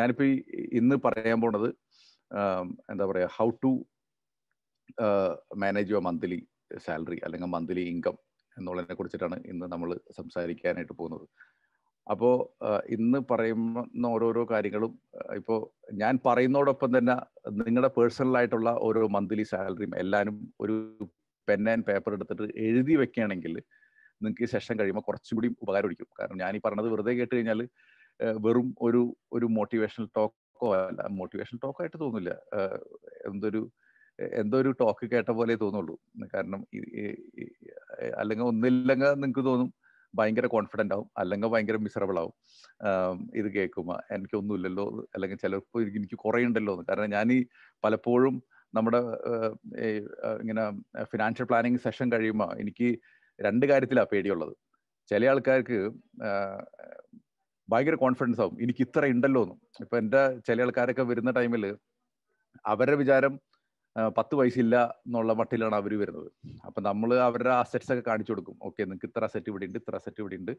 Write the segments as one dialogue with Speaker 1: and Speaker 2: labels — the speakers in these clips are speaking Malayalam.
Speaker 1: ഞാനിപ്പോൾ ഈ ഇന്ന് പറയാൻ പോണത് എന്താ പറയുക how to manage your monthly salary അല്ലെങ്കിൽ മന്ത്ലി ഇൻകം എന്നുള്ളതിനെ കുറിച്ചിട്ടാണ് ഇന്ന് നമ്മൾ സംസാരിക്കാനായിട്ട് പോകുന്നത് അപ്പോൾ ഇന്ന് പറയുന്ന ഓരോരോ കാര്യങ്ങളും ഇപ്പോൾ ഞാൻ പറയുന്നതോടൊപ്പം തന്നെ നിങ്ങളുടെ പേഴ്സണലായിട്ടുള്ള ഓരോ മന്ത്ലി സാലറിയും എല്ലാവരും ഒരു പെൻ ആൻഡ് പേപ്പർ എടുത്തിട്ട് എഴുതി വെക്കുകയാണെങ്കിൽ നിങ്ങൾക്ക് ഈ സെഷൻ കഴിയുമ്പോൾ കുറച്ചും കൂടി ഇരിക്കും കാരണം ഞാൻ ഈ പറഞ്ഞത് വെറുതെ കേട്ട് കഴിഞ്ഞാൽ വെറും ഒരു ഒരു മോട്ടിവേഷണൽ ടോക്കോ അല്ല മോട്ടിവേഷണൽ ടോക്കോ ആയിട്ട് തോന്നില്ല എന്തൊരു എന്തോ ഒരു ടോക്ക് കേട്ട പോലെ തോന്നുള്ളൂ കാരണം അല്ലെങ്കിൽ ഒന്നില്ലെങ്കിൽ നിങ്ങൾക്ക് തോന്നും ഭയങ്കര കോൺഫിഡൻ്റ് ആവും അല്ലെങ്കിൽ ഭയങ്കര മിസറബിൾ ആവും ഇത് കേൾക്കുമ്പോൾ എനിക്കൊന്നുമില്ലല്ലോ അല്ലെങ്കിൽ ചിലപ്പോൾ എനിക്ക് കുറയുണ്ടല്ലോ എന്ന് കാരണം ഞാൻ ഈ പലപ്പോഴും നമ്മുടെ ഇങ്ങനെ ഫിനാൻഷ്യൽ പ്ലാനിങ് സെഷൻ കഴിയുമ്പോൾ എനിക്ക് രണ്ട് കാര്യത്തിലാണ് പേടിയുള്ളത് ചില ആൾക്കാർക്ക് ഭയങ്കര കോൺഫിഡൻസ് ആവും എനിക്ക് ഇത്ര ഉണ്ടല്ലോ എന്നും ഇപ്പൊ എൻ്റെ ചില ആൾക്കാരൊക്കെ വരുന്ന ടൈമിൽ അവരുടെ വിചാരം പത്ത് പൈസയില്ല എന്നുള്ള മട്ടിലാണ് അവർ വരുന്നത് അപ്പൊ നമ്മൾ അവരുടെ അസെറ്റ്സ് ഒക്കെ കാണിച്ചു കൊടുക്കും ഓക്കെ നിങ്ങൾക്ക് ഇത്ര അസെറ്റ് ഇവിടെ ഉണ്ട് ഇത്ര അസെറ്റ് ഇവിടെ ഉണ്ട്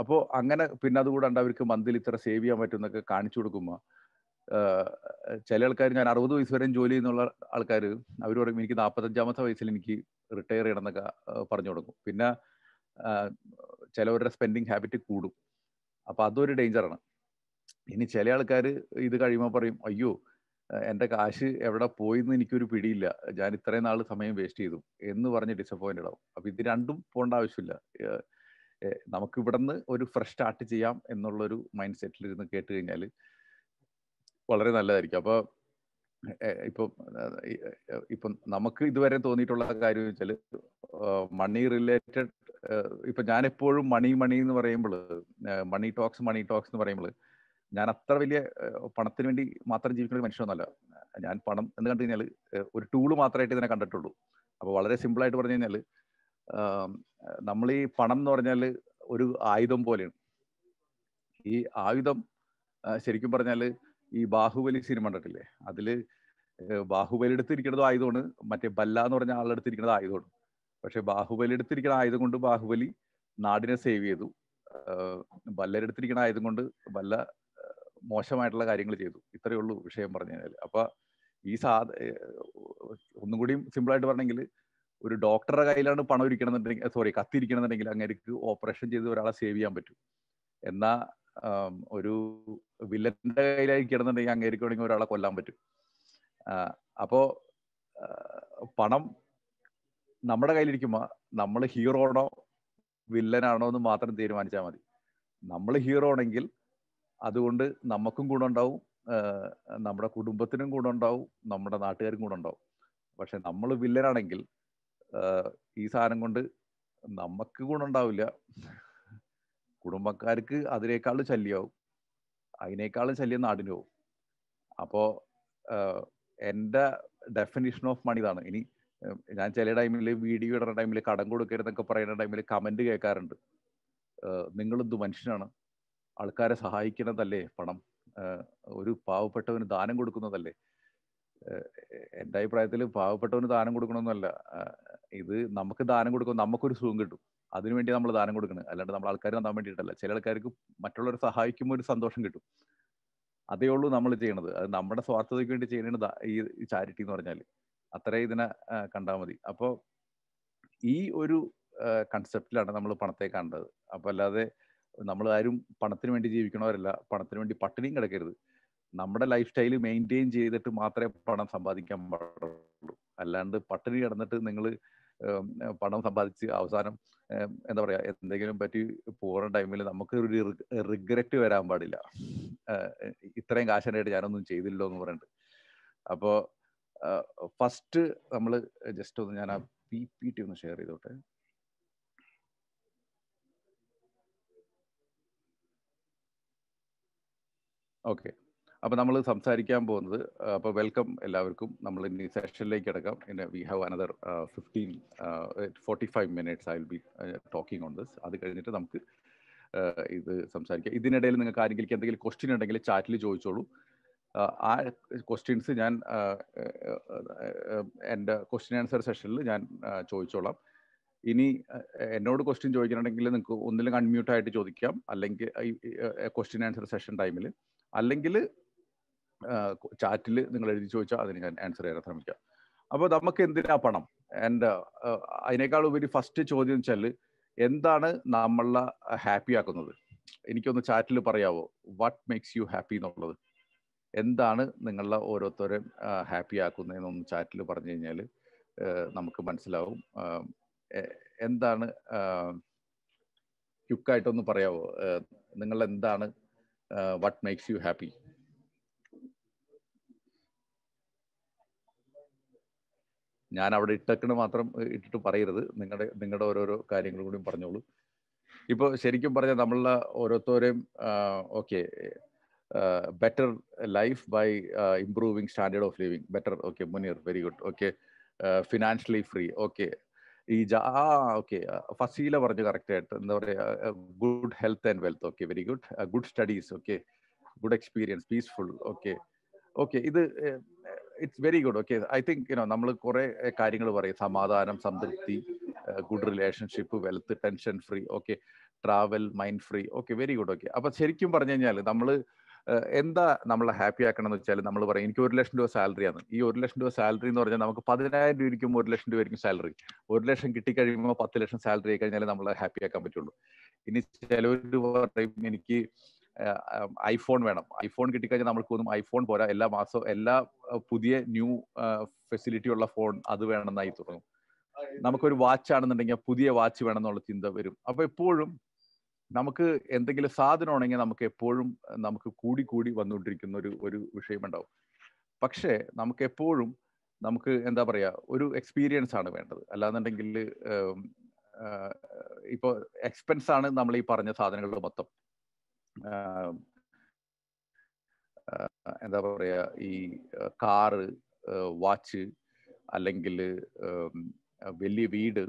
Speaker 1: അപ്പോൾ അങ്ങനെ പിന്നെ അതുകൂടാണ്ട് അവർക്ക് മന്തിൽ ഇത്ര സേവ് ചെയ്യാൻ എന്നൊക്കെ കാണിച്ചു കൊടുക്കുമ്പോൾ ചില ആൾക്കാർ ഞാൻ അറുപത് വയസ്സ് വരെയും ജോലി ചെയ്യുന്നുള്ള ആൾക്കാർ അവർ പറയും എനിക്ക് നാൽപ്പത്തഞ്ചാമത്തെ വയസ്സിൽ എനിക്ക് റിട്ടയർ ചെയ്യണം എന്നൊക്കെ പറഞ്ഞു കൊടുക്കും പിന്നെ ചിലവരുടെ സ്പെൻഡിങ് ഹാബിറ്റ് കൂടും അപ്പം അതൊരു ഡേഞ്ചറാണ് ഇനി ചില ആൾക്കാർ ഇത് കഴിയുമ്പോൾ പറയും അയ്യോ എൻ്റെ കാശ് എവിടെ പോയിന്ന് എനിക്കൊരു പിടിയില്ല ഞാൻ ഇത്രയും നാൾ സമയം വേസ്റ്റ് ചെയ്തു എന്ന് പറഞ്ഞ് ഡിസപ്പോയിൻറ്റഡ് ആവും അപ്പം ഇത് രണ്ടും പോകേണ്ട ആവശ്യമില്ല നമുക്ക് ഇവിടുന്ന് ഒരു ഫ്രഷ് സ്റ്റാർട്ട് ചെയ്യാം എന്നുള്ളൊരു മൈൻഡ് സെറ്റിലിരുന്ന് കേട്ട് കഴിഞ്ഞാൽ വളരെ നല്ലതായിരിക്കും അപ്പോൾ ഇപ്പൊ ഇപ്പൊ നമുക്ക് ഇതുവരെ തോന്നിയിട്ടുള്ള കാര്യം വെച്ചാൽ മണി റിലേറ്റഡ് ഇപ്പൊ ഞാൻ എപ്പോഴും മണി മണി എന്ന് പറയുമ്പോൾ മണി ടോക്സ് മണി ടോക്സ് എന്ന് പറയുമ്പോൾ ഞാൻ അത്ര വലിയ പണത്തിന് വേണ്ടി മാത്രം ജീവിക്കുന്ന ഒരു മനുഷ്യനൊന്നല്ല ഞാൻ പണം എന്ന് കണ്ടു കഴിഞ്ഞാൽ ഒരു ടൂള് മാത്രമായിട്ട് ഇതിനെ കണ്ടിട്ടുള്ളൂ അപ്പോൾ വളരെ സിമ്പിൾ ആയിട്ട് പറഞ്ഞു കഴിഞ്ഞാൽ നമ്മൾ ഈ പണം എന്ന് പറഞ്ഞാൽ ഒരു ആയുധം പോലെയാണ് ഈ ആയുധം ശരിക്കും പറഞ്ഞാൽ ഈ ബാഹുബലി സിനിമ കണ്ടിട്ടില്ലേ അതില് ബാഹുബലി എടുത്തിരിക്കുന്നത് ആയതുകൊണ്ട് മറ്റേ ബല്ല എന്ന് പറഞ്ഞ ആളുടെ എടുത്തിരിക്കുന്നത് ആയതുകൊണ്ട് പക്ഷെ ബാഹുബലി എടുത്തിരിക്കുന്ന ആയതുകൊണ്ട് കൊണ്ട് ബാഹുബലി നാടിനെ സേവ് ചെയ്തു ബല്ലരെടുത്തിരിക്കണ ആയതുകൊണ്ട് കൊണ്ട് മോശമായിട്ടുള്ള കാര്യങ്ങൾ ചെയ്തു ഇത്രയേ ഉള്ളൂ വിഷയം പറഞ്ഞു കഴിഞ്ഞാൽ അപ്പൊ ഈ സാ ഒന്നും കൂടി സിമ്പിളായിട്ട് പറഞ്ഞെങ്കിൽ ഒരു ഡോക്ടറുടെ കയ്യിലാണ് പണം ഇരിക്കണമെന്നുണ്ടെങ്കിൽ സോറി കത്തിരിക്കണമെന്നുണ്ടെങ്കിൽ അങ്ങേക്ക് ഓപ്പറേഷൻ ചെയ്ത് ഒരാളെ സേവ് ചെയ്യാൻ പറ്റും എന്നാ ഒരു വില്ലന്റെ കയ്യിലായി കിടന്നുണ്ടെങ്കിൽ അങ്ങേക്ക് വേണമെങ്കിൽ ഒരാളെ കൊല്ലാൻ പറ്റും അപ്പോ പണം നമ്മുടെ കയ്യിലിരിക്കുമ്പോ നമ്മൾ ഹീറോണോ വില്ലനാണോ എന്ന് മാത്രം തീരുമാനിച്ചാൽ മതി നമ്മൾ ഹീറോ ആണെങ്കിൽ അതുകൊണ്ട് നമുക്കും ഉണ്ടാവും നമ്മുടെ കുടുംബത്തിനും ഗുണമുണ്ടാവും നമ്മുടെ നാട്ടുകാർക്കും ഗുണമുണ്ടാവും പക്ഷെ നമ്മൾ വില്ലനാണെങ്കിൽ ഈ സാധനം കൊണ്ട് നമുക്ക് ഗുണമുണ്ടാവില്ല കുടുംബക്കാർക്ക് അതിനേക്കാളും ശല്യമാവും അതിനേക്കാളും ശല്യം നാടിന് പോവും അപ്പോൾ എൻ്റെ ഡെഫിനിഷൻ ഓഫ് മണി ഇതാണ് ഇനി ഞാൻ ചില ടൈമിൽ വീഡിയോ ഇടുന്ന ടൈമിൽ കടം കൊടുക്കരുതെന്നൊക്കെ പറയുന്ന ടൈമിൽ കമന്റ് കേൾക്കാറുണ്ട് നിങ്ങളെന്ത് മനുഷ്യനാണ് ആൾക്കാരെ സഹായിക്കുന്നതല്ലേ പണം ഒരു പാവപ്പെട്ടവന് ദാനം കൊടുക്കുന്നതല്ലേ എൻ്റെ അഭിപ്രായത്തിൽ പാവപ്പെട്ടവന് ദാനം കൊടുക്കണമെന്നല്ല ഇത് നമുക്ക് ദാനം കൊടുക്കും നമുക്കൊരു സുഖം കിട്ടും അതിനുവേണ്ടി നമ്മൾ ദാനം കൊടുക്കുന്നത് അല്ലാണ്ട് നമ്മൾ ആൾക്കാർ നന്നാൻ വേണ്ടിയിട്ടല്ല ചില ആൾക്കാർക്ക് മറ്റുള്ളവരെ സഹായിക്കുമ്പോൾ ഒരു സന്തോഷം കിട്ടും അതേ ഉള്ളൂ നമ്മൾ ചെയ്യണത് അത് നമ്മുടെ സ്വാർത്ഥതയ്ക്ക് വേണ്ടി ചെയ്യുന്നത് ഈ ചാരിറ്റി എന്ന് പറഞ്ഞാൽ അത്ര ഇതിനെ കണ്ടാൽ മതി അപ്പോൾ ഈ ഒരു കൺസെപ്റ്റിലാണ് നമ്മൾ പണത്തെ കണ്ടത് അപ്പം അല്ലാതെ നമ്മൾ ആരും പണത്തിന് വേണ്ടി ജീവിക്കണവരല്ല പണത്തിന് വേണ്ടി പട്ടിണിയും കിടക്കരുത് നമ്മുടെ ലൈഫ് സ്റ്റൈൽ മെയിൻറ്റെയിൻ ചെയ്തിട്ട് മാത്രമേ പണം സമ്പാദിക്കാൻ പാടുള്ളൂ അല്ലാണ്ട് പട്ടിണി കിടന്നിട്ട് നിങ്ങൾ പണം സമ്പാദിച്ച് അവസാനം എന്താ പറയാ എന്തെങ്കിലും പറ്റി പോകുന്ന ടൈമിൽ നമുക്ക് ഒരു റിഗ്രറ്റ് വരാൻ പാടില്ല ഇത്രയും കാശനായിട്ട് ഞാനൊന്നും ചെയ്തില്ലോ എന്ന് പറഞ്ഞിട്ട് അപ്പോൾ ഫസ്റ്റ് നമ്മൾ ജസ്റ്റ് ഒന്ന് ഞാൻ ആ പി പി ടി ഒന്ന് ഷെയർ ചെയ്തോട്ടെ ഓക്കേ അപ്പോൾ നമ്മൾ സംസാരിക്കാൻ പോകുന്നത് അപ്പോൾ വെൽക്കം എല്ലാവർക്കും നമ്മൾ ഇനി സെഷനിലേക്ക് അടക്കാം പിന്നെ we have another fifteen forty five minutes I will be talking on this അത് കഴിഞ്ഞിട്ട് നമുക്ക് ഇത് സംസാരിക്കാം ഇതിനിടയിൽ നിങ്ങൾക്ക് ആരെങ്കിലും എന്തെങ്കിലും ക്വസ്റ്റ്യൻ ഉണ്ടെങ്കിൽ ചാറ്റിൽ ചോദിച്ചോളൂ ആ ക്വസ്റ്റ്യൻസ് ഞാൻ എൻ്റെ ക്വസ്റ്റ്യൻ ആൻസർ സെഷനിൽ ഞാൻ ചോദിച്ചോളാം ഇനി എന്നോട് ക്വസ്റ്റ്യൻ ചോദിക്കണമെങ്കിൽ നിങ്ങൾക്ക് ഒന്നിലും അൺമ്യൂട്ടായിട്ട് ചോദിക്കാം അല്ലെങ്കിൽ ക്വസ്റ്റ്യൻ ആൻസർ സെഷൻ ടൈമിൽ അല്ലെങ്കിൽ ചാറ്റിൽ നിങ്ങൾ എഴുതി ചോദിച്ചാൽ അതിന് ഞാൻ ആൻസർ ചെയ്യാൻ ശ്രമിക്കാം അപ്പോൾ നമുക്ക് എന്തിനാ പണം ആൻഡ് അതിനേക്കാൾ ഉപരി ഫസ്റ്റ് ചോദ്യം വെച്ചാൽ എന്താണ് നമ്മളെ ഹാപ്പി ആക്കുന്നത് എനിക്കൊന്ന് ചാറ്റിൽ പറയാവോ വാട്ട് മേക്സ് യു ഹാപ്പി എന്നുള്ളത് എന്താണ് നിങ്ങളെ ഓരോരുത്തരും ഹാപ്പി ആക്കുന്നതെന്നൊന്ന് ചാറ്റിൽ പറഞ്ഞു കഴിഞ്ഞാൽ നമുക്ക് മനസ്സിലാവും എന്താണ് ക്യുക്കായിട്ടൊന്ന് പറയാവോ നിങ്ങൾ എന്താണ് വാട്ട് മേക്സ് യു ഹാപ്പി ഞാൻ അവിടെ ഇട്ടേക്കണ മാത്രം ഇട്ടിട്ട് പറയരുത് നിങ്ങളുടെ നിങ്ങളുടെ ഓരോരോ കാര്യങ്ങൾ കൂടിയും പറഞ്ഞോളൂ ഇപ്പോൾ ശരിക്കും പറഞ്ഞാൽ നമ്മളുടെ ഓരോരുത്തരെയും okay better life by improving standard of living better okay Munir very good okay financially free okay ഈ ആ ഓക്കെ ഫസീല പറഞ്ഞു കറക്റ്റ് ആയിട്ട് എന്താ പറയുക good health and wealth okay very good good studies okay good experience peaceful okay okay ഇത് it's very good okay I think you know നമ്മൾ കുറേ കാര്യങ്ങൾ പറയും സമാധാനം സംതൃപ്തി good relationship wealth tension free okay travel mind free okay very good okay അപ്പൊ ശരിക്കും പറഞ്ഞു കഴിഞ്ഞാൽ നമ്മൾ എന്താ നമ്മളെ ഹാപ്പി ആക്കണം എന്ന് വെച്ചാൽ നമ്മൾ പറയും എനിക്ക് ഒരു ലക്ഷം രൂപ സാലറി ആണ് ഈ ഒരു ലക്ഷം രൂപ സാലറി എന്ന് പറഞ്ഞാൽ നമുക്ക് പതിനായിരം രൂപയ്ക്കും ഒരു ലക്ഷം രൂപയായിരിക്കും സാലറി ഒരു ലക്ഷം കിട്ടി കഴിയുമ്പോൾ പത്ത് ലക്ഷം സാലറി ആയി കഴിഞ്ഞാൽ നമ്മളെ ഹാപ്പി ആക്കാൻ പറ്റുള്ളൂ ഇനി ചിലവർ പറയും എനിക്ക് ഐഫോൺ വേണം ഐഫോൺ കിട്ടിക്കഴിഞ്ഞാൽ നമ്മൾക്കൊന്നും ഐഫോൺ പോരാ എല്ലാ മാസവും എല്ലാ പുതിയ ന്യൂ ഫെസിലിറ്റി ഉള്ള ഫോൺ അത് വേണമെന്നായി തുടങ്ങും നമുക്കൊരു വാച്ച് ആണെന്നുണ്ടെങ്കിൽ പുതിയ വാച്ച് വേണമെന്നുള്ള ചിന്ത വരും അപ്പൊ എപ്പോഴും നമുക്ക് എന്തെങ്കിലും സാധനം ഉണ്ടെങ്കിൽ നമുക്ക് എപ്പോഴും നമുക്ക് കൂടി കൂടി വന്നുകൊണ്ടിരിക്കുന്ന ഒരു ഒരു വിഷയമുണ്ടാവും പക്ഷേ നമുക്ക് എപ്പോഴും നമുക്ക് എന്താ പറയുക ഒരു എക്സ്പീരിയൻസ് ആണ് വേണ്ടത് അല്ലാന്നുണ്ടെങ്കിൽ ഇപ്പോൾ എക്സ്പെൻസ് ആണ് നമ്മൾ ഈ പറഞ്ഞ സാധനങ്ങൾ മൊത്തം എന്താ പറയുക ഈ കാറ് വാച്ച് അല്ലെങ്കിൽ വലിയ വീട്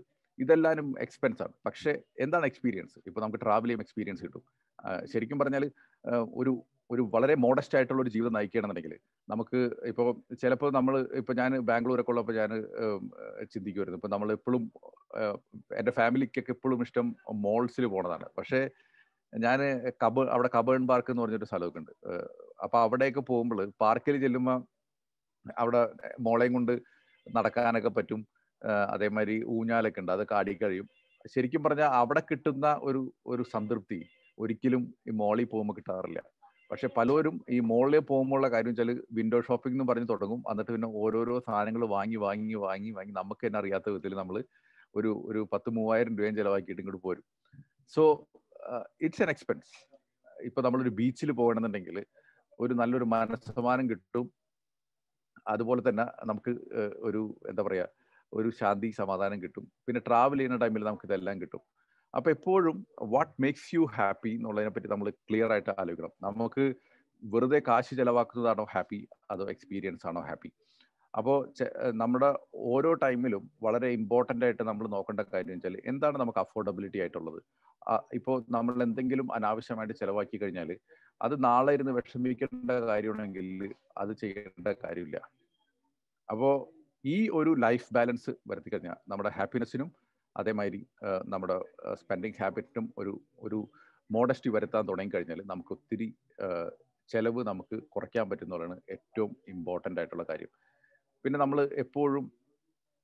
Speaker 1: ഇതെല്ലാവരും എക്സ്പെൻസ് ആണ് പക്ഷേ എന്താണ് എക്സ്പീരിയൻസ് ഇപ്പൊ നമുക്ക് ട്രാവൽ ചെയ്യുമ്പോൾ എക്സ്പീരിയൻസ് കിട്ടും ശരിക്കും പറഞ്ഞാൽ ഒരു ഒരു വളരെ മോഡസ്റ്റ് ആയിട്ടുള്ള ഒരു ജീവിതം നയിക്കുകയാണെന്നുണ്ടെങ്കിൽ നമുക്ക് ഇപ്പോൾ ചിലപ്പോൾ നമ്മൾ ഇപ്പോൾ ഞാൻ ബാംഗ്ലൂരൊക്കെ ഉള്ളപ്പോൾ ഞാൻ ചിന്തിക്കുമായിരുന്നു ഇപ്പോൾ നമ്മൾ എപ്പോഴും എൻ്റെ ഫാമിലിക്കൊക്കെ എപ്പോഴും ഇഷ്ടം മോൾസിൽ പോണതാണ് പക്ഷേ ഞാൻ കബ അവിടെ കബേൺ പാർക്ക് എന്ന് പറഞ്ഞൊരു സ്ഥലമൊക്കെ ഉണ്ട് അപ്പൊ അവിടേക്ക് പോകുമ്പോൾ പാർക്കിൽ ചെല്ലുമ്പോൾ അവിടെ മോളെയും കൊണ്ട് നടക്കാനൊക്കെ പറ്റും അതേമാതിരി ഊഞ്ഞാലൊക്കെ ഉണ്ട് കാടി ആടിക്കഴിയും ശരിക്കും പറഞ്ഞാൽ അവിടെ കിട്ടുന്ന ഒരു ഒരു സംതൃപ്തി ഒരിക്കലും ഈ മോളിൽ പോകുമ്പോൾ കിട്ടാറില്ല പക്ഷെ പലരും ഈ മോളിൽ പോകുമ്പോഴുള്ള കാര്യം വെച്ചാൽ വിൻഡോ ഷോപ്പിംഗ് എന്ന് പറഞ്ഞ് തുടങ്ങും എന്നിട്ട് പിന്നെ ഓരോരോ സാധനങ്ങൾ വാങ്ങി വാങ്ങി വാങ്ങി വാങ്ങി നമുക്ക് തന്നെ അറിയാത്ത വിധത്തിൽ നമ്മൾ ഒരു ഒരു പത്ത് മൂവായിരം രൂപയും ചിലവാക്കിയിട്ട് ഇങ്ങോട്ട് പോരും സോ ഇറ്റ്സ് എൻ എക്സ്പെൻസ് ഇപ്പൊ നമ്മളൊരു ബീച്ചിൽ പോകണമെന്നുണ്ടെങ്കിൽ ഒരു നല്ലൊരു മനസ്സമാനം കിട്ടും അതുപോലെ തന്നെ നമുക്ക് ഒരു എന്താ പറയുക ഒരു ശാന്തി സമാധാനം കിട്ടും പിന്നെ ട്രാവൽ ചെയ്യുന്ന ടൈമിൽ നമുക്ക് ഇതെല്ലാം കിട്ടും അപ്പൊ എപ്പോഴും വാട്ട് മേക്സ് യു ഹാപ്പി എന്നുള്ളതിനെ പറ്റി നമ്മൾ ക്ലിയർ ആയിട്ട് ആലോചിക്കണം നമുക്ക് വെറുതെ കാശ് ചെലവാക്കുന്നതാണോ ഹാപ്പി അതോ എക്സ്പീരിയൻസ് ആണോ ഹാപ്പി അപ്പോൾ നമ്മുടെ ഓരോ ടൈമിലും വളരെ ഇമ്പോർട്ടൻ്റ് ആയിട്ട് നമ്മൾ നോക്കേണ്ട കാര്യം വെച്ചാൽ എന്താണ് നമുക്ക് അഫോർഡബിലിറ്റി ആയിട്ടുള്ളത് ഇപ്പോൾ നമ്മൾ എന്തെങ്കിലും അനാവശ്യമായിട്ട് ചിലവാക്കി കഴിഞ്ഞാൽ അത് നാളെ ഇരുന്ന് വിഷമിക്കേണ്ട കാര്യമാണെങ്കിൽ അത് ചെയ്യേണ്ട കാര്യമില്ല അപ്പോൾ ഈ ഒരു ലൈഫ് ബാലൻസ് വരുത്തി കഴിഞ്ഞാൽ നമ്മുടെ ഹാപ്പിനെസ്സിനും അതേമാതിരി നമ്മുടെ സ്പെൻഡിങ് ഹാബിറ്റിനും ഒരു ഒരു മോഡസ്റ്റി വരുത്താൻ കഴിഞ്ഞാൽ നമുക്ക് ഒത്തിരി ചെലവ് നമുക്ക് കുറയ്ക്കാൻ പറ്റുന്നതാണ് ഏറ്റവും ഇമ്പോർട്ടൻ്റ് ആയിട്ടുള്ള കാര്യം പിന്നെ നമ്മൾ എപ്പോഴും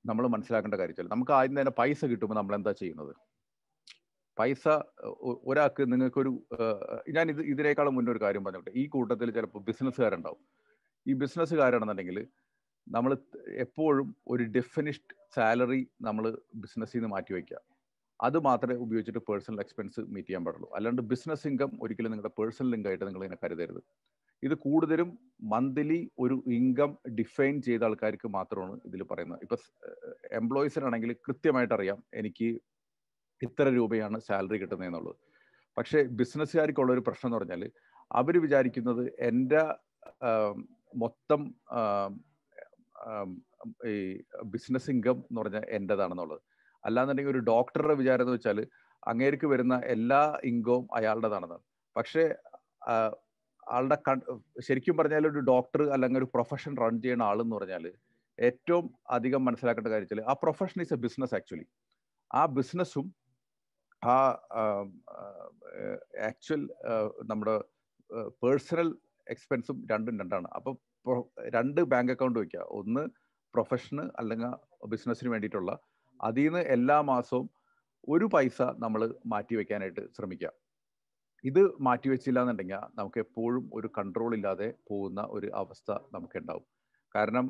Speaker 1: നമ്മൾ മനസ്സിലാക്കേണ്ട കാര്യത്തിൽ നമുക്ക് ആദ്യം തന്നെ പൈസ കിട്ടുമ്പോൾ നമ്മൾ എന്താ ചെയ്യുന്നത് പൈസ ഒരാൾക്ക് നിങ്ങൾക്കൊരു ഞാൻ ഇത് ഇതിനേക്കാളും മുന്നേ ഒരു കാര്യം പറഞ്ഞോട്ടെ ഈ കൂട്ടത്തിൽ ചിലപ്പോൾ ബിസിനസ്സുകാരുണ്ടാവും ഈ ബിസിനസ്സുകാരാണെന്നുണ്ടെങ്കിൽ നമ്മൾ എപ്പോഴും ഒരു ഡെഫിനിഷ്ഡ് സാലറി നമ്മൾ ബിസിനസ്സിൽ നിന്ന് മാറ്റി വയ്ക്കുക അത് മാത്രമേ ഉപയോഗിച്ചിട്ട് പേഴ്സണൽ എക്സ്പെൻസ് മീറ്റ് ചെയ്യാൻ പാടുള്ളൂ അല്ലാണ്ട് ബിസിനസ് ഇൻകം ഒരിക്കലും നിങ്ങളുടെ പേഴ്സണൽ ഇൻകം ആയിട്ട് നിങ്ങൾ ഇങ്ങനെ കരുതരുത് ഇത് കൂടുതലും മന്ത്ലി ഒരു ഇൻകം ഡിഫൈൻ ചെയ്ത ആൾക്കാർക്ക് മാത്രമാണ് ഇതിൽ പറയുന്നത് ഇപ്പൊ എംപ്ലോയീസിനാണെങ്കിൽ കൃത്യമായിട്ട് അറിയാം എനിക്ക് ഇത്ര രൂപയാണ് സാലറി എന്നുള്ളത് പക്ഷേ ബിസിനസ്സുകാർക്കുള്ള ഒരു പ്രശ്നം എന്ന് പറഞ്ഞാൽ അവർ വിചാരിക്കുന്നത് എൻ്റെ മൊത്തം ഈ ബിസിനസ് ഇൻകം എന്ന് പറഞ്ഞാൽ എൻ്റെതാണെന്നുള്ളത് അല്ലാന്നുണ്ടെങ്കിൽ ഒരു ഡോക്ടറുടെ വിചാരം എന്ന് വെച്ചാൽ അങ്ങേർക്ക് വരുന്ന എല്ലാ ഇൻകവും അയാളുടെതാണെന്നാണ് പക്ഷേ ആളുടെ ശരിക്കും പറഞ്ഞാൽ ഒരു ഡോക്ടർ അല്ലെങ്കിൽ ഒരു പ്രൊഫഷൻ റൺ ചെയ്യുന്ന ആളെന്ന് പറഞ്ഞാൽ ഏറ്റവും അധികം മനസ്സിലാക്കേണ്ട കാര്യത്തിൽ ആ profession is a business actually ആ ബിസിനസ്സും ആ ആക്ച്വൽ നമ്മുടെ പേഴ്സണൽ എക്സ്പെൻസും രണ്ടും രണ്ടാണ് അപ്പം രണ്ട് ബാങ്ക് അക്കൗണ്ട് വയ്ക്കുക ഒന്ന് പ്രൊഫഷന് അല്ലെങ്കിൽ ബിസിനസ്സിന് വേണ്ടിയിട്ടുള്ള അതിൽ നിന്ന് എല്ലാ മാസവും ഒരു പൈസ നമ്മൾ മാറ്റി വെക്കാനായിട്ട് ശ്രമിക്കുക ഇത് മാറ്റിവെച്ചില്ല എന്നുണ്ടെങ്കിൽ നമുക്ക് എപ്പോഴും ഒരു കൺട്രോൾ ഇല്ലാതെ പോകുന്ന ഒരു അവസ്ഥ നമുക്കുണ്ടാവും കാരണം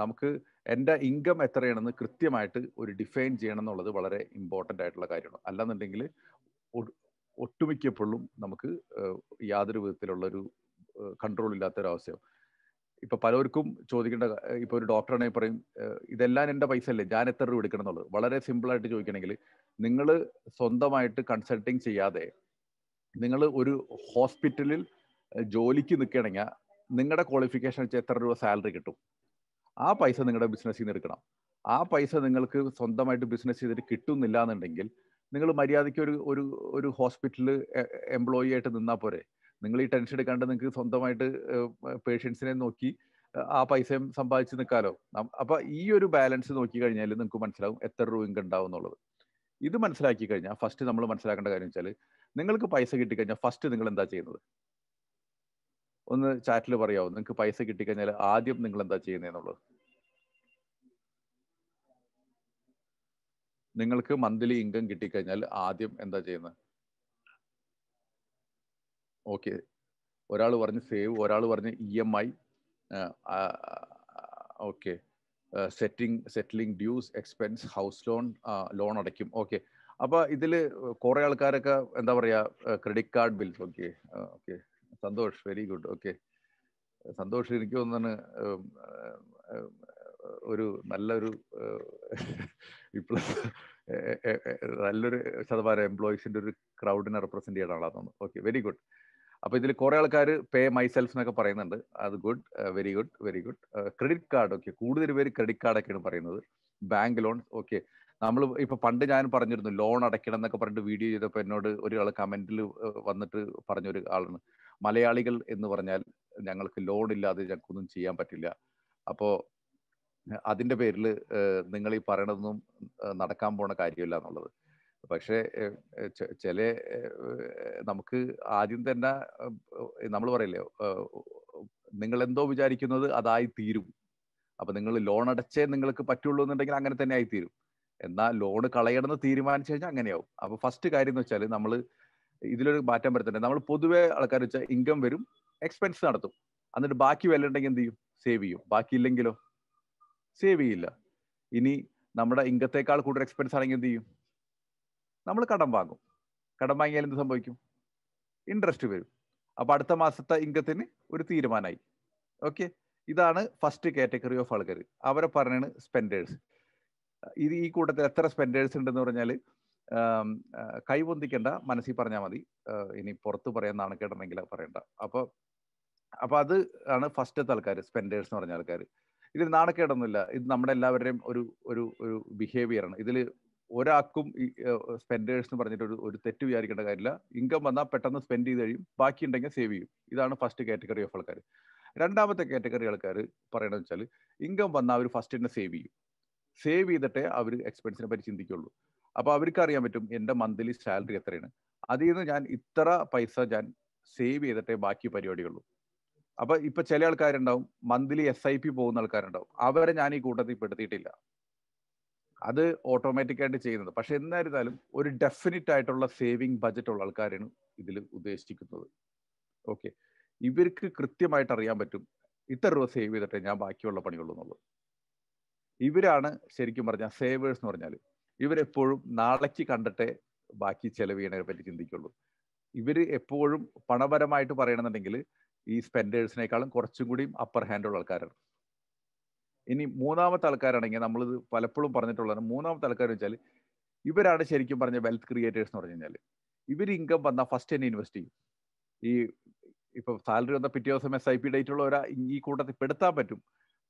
Speaker 1: നമുക്ക് എൻ്റെ ഇൻകം എത്രയാണെന്ന് കൃത്യമായിട്ട് ഒരു ഡിഫൈൻ ചെയ്യണം എന്നുള്ളത് വളരെ ഇമ്പോർട്ടൻ്റ് ആയിട്ടുള്ള കാര്യമാണ് അല്ലാന്നുണ്ടെങ്കിൽ ഒട്ടുമിക്കപ്പോഴും നമുക്ക് യാതൊരു വിധത്തിലുള്ളൊരു ഒരു കൺട്രോൾ ഇല്ലാത്തൊരവസ്ഥയാവും ഇപ്പൊ പലർക്കും ചോദിക്കേണ്ട ഇപ്പൊ ഒരു ഡോക്ടറാണെങ്കിൽ പറയും ഇതെല്ലാം എന്റെ പൈസ അല്ലേ ഞാൻ എത്ര രൂപ എടുക്കണം എന്നുള്ളത് വളരെ സിമ്പിൾ ആയിട്ട് ചോദിക്കണമെങ്കിൽ നിങ്ങൾ സ്വന്തമായിട്ട് കൺസൾട്ടിങ് ചെയ്യാതെ നിങ്ങൾ ഒരു ഹോസ്പിറ്റലിൽ ജോലിക്ക് നിൽക്കണമെങ്കിൽ നിങ്ങളുടെ ക്വാളിഫിക്കേഷൻ വെച്ചാൽ എത്ര രൂപ സാലറി കിട്ടും ആ പൈസ നിങ്ങളുടെ ബിസിനസ്സിൽ നിന്ന് എടുക്കണം ആ പൈസ നിങ്ങൾക്ക് സ്വന്തമായിട്ട് ബിസിനസ് ചെയ്തിട്ട് കിട്ടുന്നില്ല എന്നുണ്ടെങ്കിൽ നിങ്ങൾ മര്യാദയ്ക്ക് ഒരു ഒരു ഒരു ഹോസ്പിറ്റലിൽ എംപ്ലോയി ആയിട്ട് നിന്നാൽ പോരെ നിങ്ങൾ ഈ ടെൻഷൻ എടുക്കാണ്ട് നിങ്ങൾക്ക് സ്വന്തമായിട്ട് പേഷ്യൻസിനെ നോക്കി ആ പൈസയും സമ്പാദിച്ച് നിൽക്കാലോ അപ്പൊ ഈ ഒരു ബാലൻസ് നോക്കി കഴിഞ്ഞാൽ നിങ്ങൾക്ക് മനസ്സിലാവും എത്ര രൂപ ഇൻകം ഉണ്ടാവും എന്നുള്ളത് ഇത് മനസ്സിലാക്കി കഴിഞ്ഞാൽ ഫസ്റ്റ് നമ്മൾ മനസ്സിലാക്കേണ്ട കാര്യം വെച്ചാൽ നിങ്ങൾക്ക് പൈസ കിട്ടിക്കഴിഞ്ഞാൽ ഫസ്റ്റ് നിങ്ങൾ എന്താ ചെയ്യുന്നത് ഒന്ന് ചാറ്റിൽ പറയാമോ നിങ്ങൾക്ക് പൈസ കിട്ടിക്കഴിഞ്ഞാൽ ആദ്യം നിങ്ങൾ എന്താ ചെയ്യുന്നതെന്നുള്ളത് നിങ്ങൾക്ക് മന്ത്ലി ഇൻകം കിട്ടിക്കഴിഞ്ഞാൽ ആദ്യം എന്താ ചെയ്യുന്നത് ഓക്കെ ഒരാൾ പറഞ്ഞ് സേവ് ഒരാൾ പറഞ്ഞ് E M I okay setting settling dues expense house loan loan അടയ്ക്കും ഓക്കെ അപ്പോൾ ഇതിൽ കുറേ ആൾക്കാരൊക്കെ എന്താ പറയുക credit card bills okay okay Santhosh very good okay Santhosh എനിക്ക് തോന്നുന്നു ഒരു നല്ലൊരു ഇപ്പോൾ നല്ലൊരു ശതമാനം എംപ്ലോയീസിൻ്റെ ഒരു ക്രൗഡിനെ റെപ്രസെൻ്റ് ചെയ്യണ ആളാണെന്ന് ഓക്കെ വെരി ഗുഡ് അപ്പോൾ ഇതിൽ കുറേ ആൾക്കാർ പേ മൈസെൽഫ് എന്നൊക്കെ പറയുന്നുണ്ട് അത് good very good very good credit card okay കൂടുതൽ പേര് ക്രെഡിറ്റ് കാർഡൊക്കെയാണ് പറയുന്നത് ബാങ്ക് ലോൺ ഓക്കെ നമ്മൾ ഇപ്പൊ പണ്ട് ഞാൻ പറഞ്ഞിരുന്നു ലോൺ അടയ്ക്കണം എന്നൊക്കെ പറഞ്ഞിട്ട് വീഡിയോ ചെയ്തപ്പോൾ എന്നോട് ഒരാൾ കമന്റിൽ uh, വന്നിട്ട് പറഞ്ഞ ഒരു ആളാണ് മലയാളികൾ എന്ന് പറഞ്ഞാൽ ഞങ്ങൾക്ക് ലോൺ ഇല്ലാതെ ഞങ്ങൾക്കൊന്നും ചെയ്യാൻ പറ്റില്ല അപ്പോൾ അതിന്റെ പേരിൽ uh, നിങ്ങൾ ഈ പറയണതൊന്നും uh, നടക്കാൻ പോണ കാര്യമില്ല എന്നുള്ളത് പക്ഷേ ചില നമുക്ക് ആദ്യം തന്നെ നമ്മൾ പറയില്ലേ നിങ്ങൾ എന്തോ വിചാരിക്കുന്നത് അതായി തീരും അപ്പൊ നിങ്ങൾ ലോൺ അടച്ചേ നിങ്ങൾക്ക് പറ്റുള്ളൂ എന്നുണ്ടെങ്കിൽ അങ്ങനെ തന്നെ ആയി തീരും എന്നാൽ ലോൺ കളയണമെന്ന് തീരുമാനിച്ചു കഴിഞ്ഞാൽ അങ്ങനെയാവും അപ്പൊ ഫസ്റ്റ് കാര്യം എന്ന് വെച്ചാൽ നമ്മൾ ഇതിലൊരു മാറ്റം വരുത്തണ്ടേ നമ്മൾ പൊതുവെ ആൾക്കാർ വെച്ചാൽ ഇൻകം വരും എക്സ്പെൻസ് നടത്തും എന്നിട്ട് ബാക്കി വില ഉണ്ടെങ്കിൽ എന്ത് ചെയ്യും സേവ് ചെയ്യും ബാക്കി ഇല്ലെങ്കിലോ സേവ് ചെയ്യില്ല ഇനി നമ്മുടെ ഇൻകത്തേക്കാൾ കൂടുതൽ എക്സ്പെൻസ് ആണെങ്കിൽ എന്ത് ചെയ്യും നമ്മൾ കടം വാങ്ങും കടം വാങ്ങിയാൽ എന്ത് സംഭവിക്കും ഇൻട്രസ്റ്റ് വരും അപ്പൊ അടുത്ത മാസത്തെ ഇൻകത്തിന് ഒരു തീരുമാനമായി ഓക്കെ ഇതാണ് ഫസ്റ്റ് കാറ്റഗറി ഓഫ് ആൾക്കാർ അവരെ പറഞ്ഞാണ് സ്പെൻഡേഴ്സ് ഇത് ഈ കൂട്ടത്തിൽ എത്ര സ്പെൻഡേഴ്സ് ഉണ്ടെന്ന് പറഞ്ഞാൽ കൈപൊന്തിക്കേണ്ട മനസ്സിൽ പറഞ്ഞാൽ മതി ഇനി പുറത്ത് പറയാന്നാണ് നാണക്കേടുണ്ടെങ്കിൽ പറയണ്ട അപ്പോൾ അപ്പോൾ അത് ആണ് ഫസ്റ്റത്തെ ആൾക്കാർ സ്പെൻഡേഴ്സ് എന്ന് പറഞ്ഞ ആൾക്കാർ ഇതിൽ നാണക്കേടൊന്നുമില്ല ഇത് നമ്മുടെ എല്ലാവരുടെയും ഒരു ഒരു ഒരു ആണ് ഇതിൽ ഒരാൾക്കും സ്പെൻഡേഴ്സ് എന്ന് പറഞ്ഞിട്ട് ഒരു ഒരു തെറ്റ് വിചാരിക്കേണ്ട കാര്യമില്ല ഇൻകം വന്നാൽ പെട്ടെന്ന് സ്പെൻഡ് ചെയ്ത് കഴിയും ബാക്കി ഉണ്ടെങ്കിൽ സേവ് ചെയ്യും ഇതാണ് ഫസ്റ്റ് കാറ്റഗറി ഓഫ് ആൾക്കാർ രണ്ടാമത്തെ കാറ്റഗറി ആൾക്കാർ പറയണമെന്ന് വെച്ചാൽ ഇൻകം വന്നാൽ അവർ ഫസ്റ്റ് തന്നെ സേവ് ചെയ്യും സേവ് ചെയ്തിട്ടേ അവർ എക്സ്പെൻസിനെ പറ്റി ചിന്തിക്കുള്ളൂ അപ്പോൾ അവർക്ക് അറിയാൻ പറ്റും എൻ്റെ മന്ത്ലി സാലറി എത്രയാണ് അതിൽ നിന്ന് ഞാൻ ഇത്ര പൈസ ഞാൻ സേവ് ചെയ്തിട്ടേ ബാക്കി പരിപാടിയുള്ളൂ അപ്പൊ ഇപ്പൊ ചില ആൾക്കാരുണ്ടാവും മന്ത്ലി എസ് ഐ പി പോകുന്ന ആൾക്കാരുണ്ടാവും അവരെ ഞാൻ ഈ കൂട്ടത്തിൽ പെടുത്തിയിട്ടില്ല അത് ഓട്ടോമാറ്റിക് ആയിട്ട് ചെയ്യുന്നത് പക്ഷെ എന്നായിരുന്നാലും ഒരു ഡെഫിനറ്റ് ആയിട്ടുള്ള സേവിങ് ബജറ്റ് ഉള്ള ആൾക്കാരാണ് ഇതിൽ ഉദ്ദേശിക്കുന്നത് ഓക്കെ ഇവർക്ക് കൃത്യമായിട്ട് അറിയാൻ പറ്റും ഇത്ര രൂപ സേവ് ചെയ്തിട്ടേ ഞാൻ ബാക്കിയുള്ള പണിയുള്ളൂ എന്നുള്ളത് ഇവരാണ് ശരിക്കും പറഞ്ഞാൽ സേവേഴ്സ് എന്ന് പറഞ്ഞാൽ ഇവരെപ്പോഴും നാളേക്ക് കണ്ടിട്ടേ ബാക്കി ചെലവ് ചെയ്യണതിനെ പറ്റി ചിന്തിക്കുള്ളൂ ഇവർ എപ്പോഴും പണപരമായിട്ട് പറയണമെന്നുണ്ടെങ്കിൽ ഈ സ്പെൻഡേഴ്സിനേക്കാളും കുറച്ചും കൂടിയും അപ്പർ ഹാൻഡുള്ള ആൾക്കാരാണ് ഇനി മൂന്നാമത്തെ ആൾക്കാരാണെങ്കിൽ ഇത് പലപ്പോഴും പറഞ്ഞിട്ടുള്ളതാണ് മൂന്നാമത്തെ ആൾക്കാർ വെച്ചാൽ ഇവരാണ് ശരിക്കും പറഞ്ഞ വെൽത്ത് ക്രിയേറ്റേഴ്സ് എന്ന് പറഞ്ഞു കഴിഞ്ഞാൽ ഇവർ ഇൻകം വന്ന ഫസ്റ്റ് തന്നെ ഇൻവെസ്റ്റ് ചെയ്യും ഈ ഇപ്പൊ സാലറി വന്ന പിറ്റേ ദിവസം എസ് ഐ പി ഡേറ്റ് ഉള്ളവരാ ഈ കൂട്ടത്തിൽ പെടുത്താൻ പറ്റും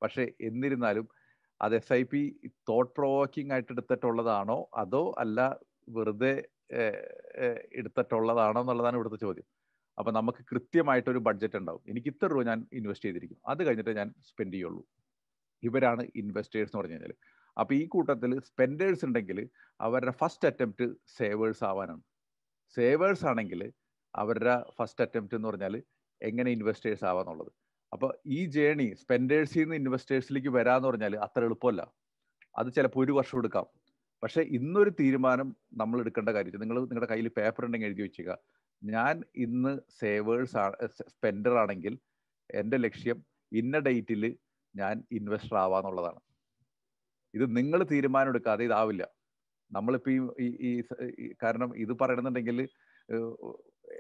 Speaker 1: പക്ഷെ എന്നിരുന്നാലും അത് S I P thought provoking ആയിട്ട് എടുത്തിട്ടുള്ളതാണോ അതോ അല്ല വെറുതെ എടുത്തിട്ടുള്ളതാണോ എന്നുള്ളതാണ് ഇവിടുത്തെ ചോദ്യം അപ്പൊ നമുക്ക് കൃത്യമായിട്ട് ഒരു ബഡ്ജറ്റ് ഉണ്ടാവും എനിക്ക് ഇത്ര രൂപ ഞാൻ ഇൻവെസ്റ്റ് ചെയ്തിരിക്കും അത് കഴിഞ്ഞിട്ട് ഞാൻ സ്പെൻഡ് ചെയ്യുള്ളൂ ഇവരാണ് ഇൻവെസ്റ്റേഴ്സ് എന്ന് പറഞ്ഞു കഴിഞ്ഞാൽ അപ്പോൾ ഈ കൂട്ടത്തിൽ സ്പെൻഡേഴ്സ് ഉണ്ടെങ്കിൽ അവരുടെ ഫസ്റ്റ് അറ്റംപ്റ്റ് സേവേഴ്സ് ആവാനാണ് സേവേഴ്സ് ആണെങ്കിൽ അവരുടെ ഫസ്റ്റ് അറ്റംപ്റ്റ് എന്ന് പറഞ്ഞാൽ എങ്ങനെ ഇൻവെസ്റ്റേഴ്സ് എന്നുള്ളത് അപ്പോൾ ഈ ജേണി സ്പെൻഡേഴ്സിൽ നിന്ന് ഇൻവെസ്റ്റേഴ്സിലേക്ക് വരാമെന്ന് പറഞ്ഞാൽ അത്ര എളുപ്പമല്ല അത് ചിലപ്പോൾ ഒരു വർഷം എടുക്കാം പക്ഷേ ഇന്നൊരു തീരുമാനം നമ്മൾ എടുക്കേണ്ട കാര്യത്തിൽ നിങ്ങൾ നിങ്ങളുടെ കയ്യിൽ പേപ്പർ ഉണ്ടെങ്കിൽ എഴുതി വെച്ചുക ഞാൻ ഇന്ന് സേവേഴ്സ് സ്പെൻഡർ ആണെങ്കിൽ എൻ്റെ ലക്ഷ്യം ഇന്ന ഡേറ്റിൽ ഞാൻ ഇൻവെസ്റ്റർ ആവാന്നുള്ളതാണ് ഇത് നിങ്ങൾ തീരുമാനം എടുക്കാതെ ഇതാവില്ല നമ്മളിപ്പോ ഈ ഈ കാരണം ഇത് പറയണമെന്നുണ്ടെങ്കിൽ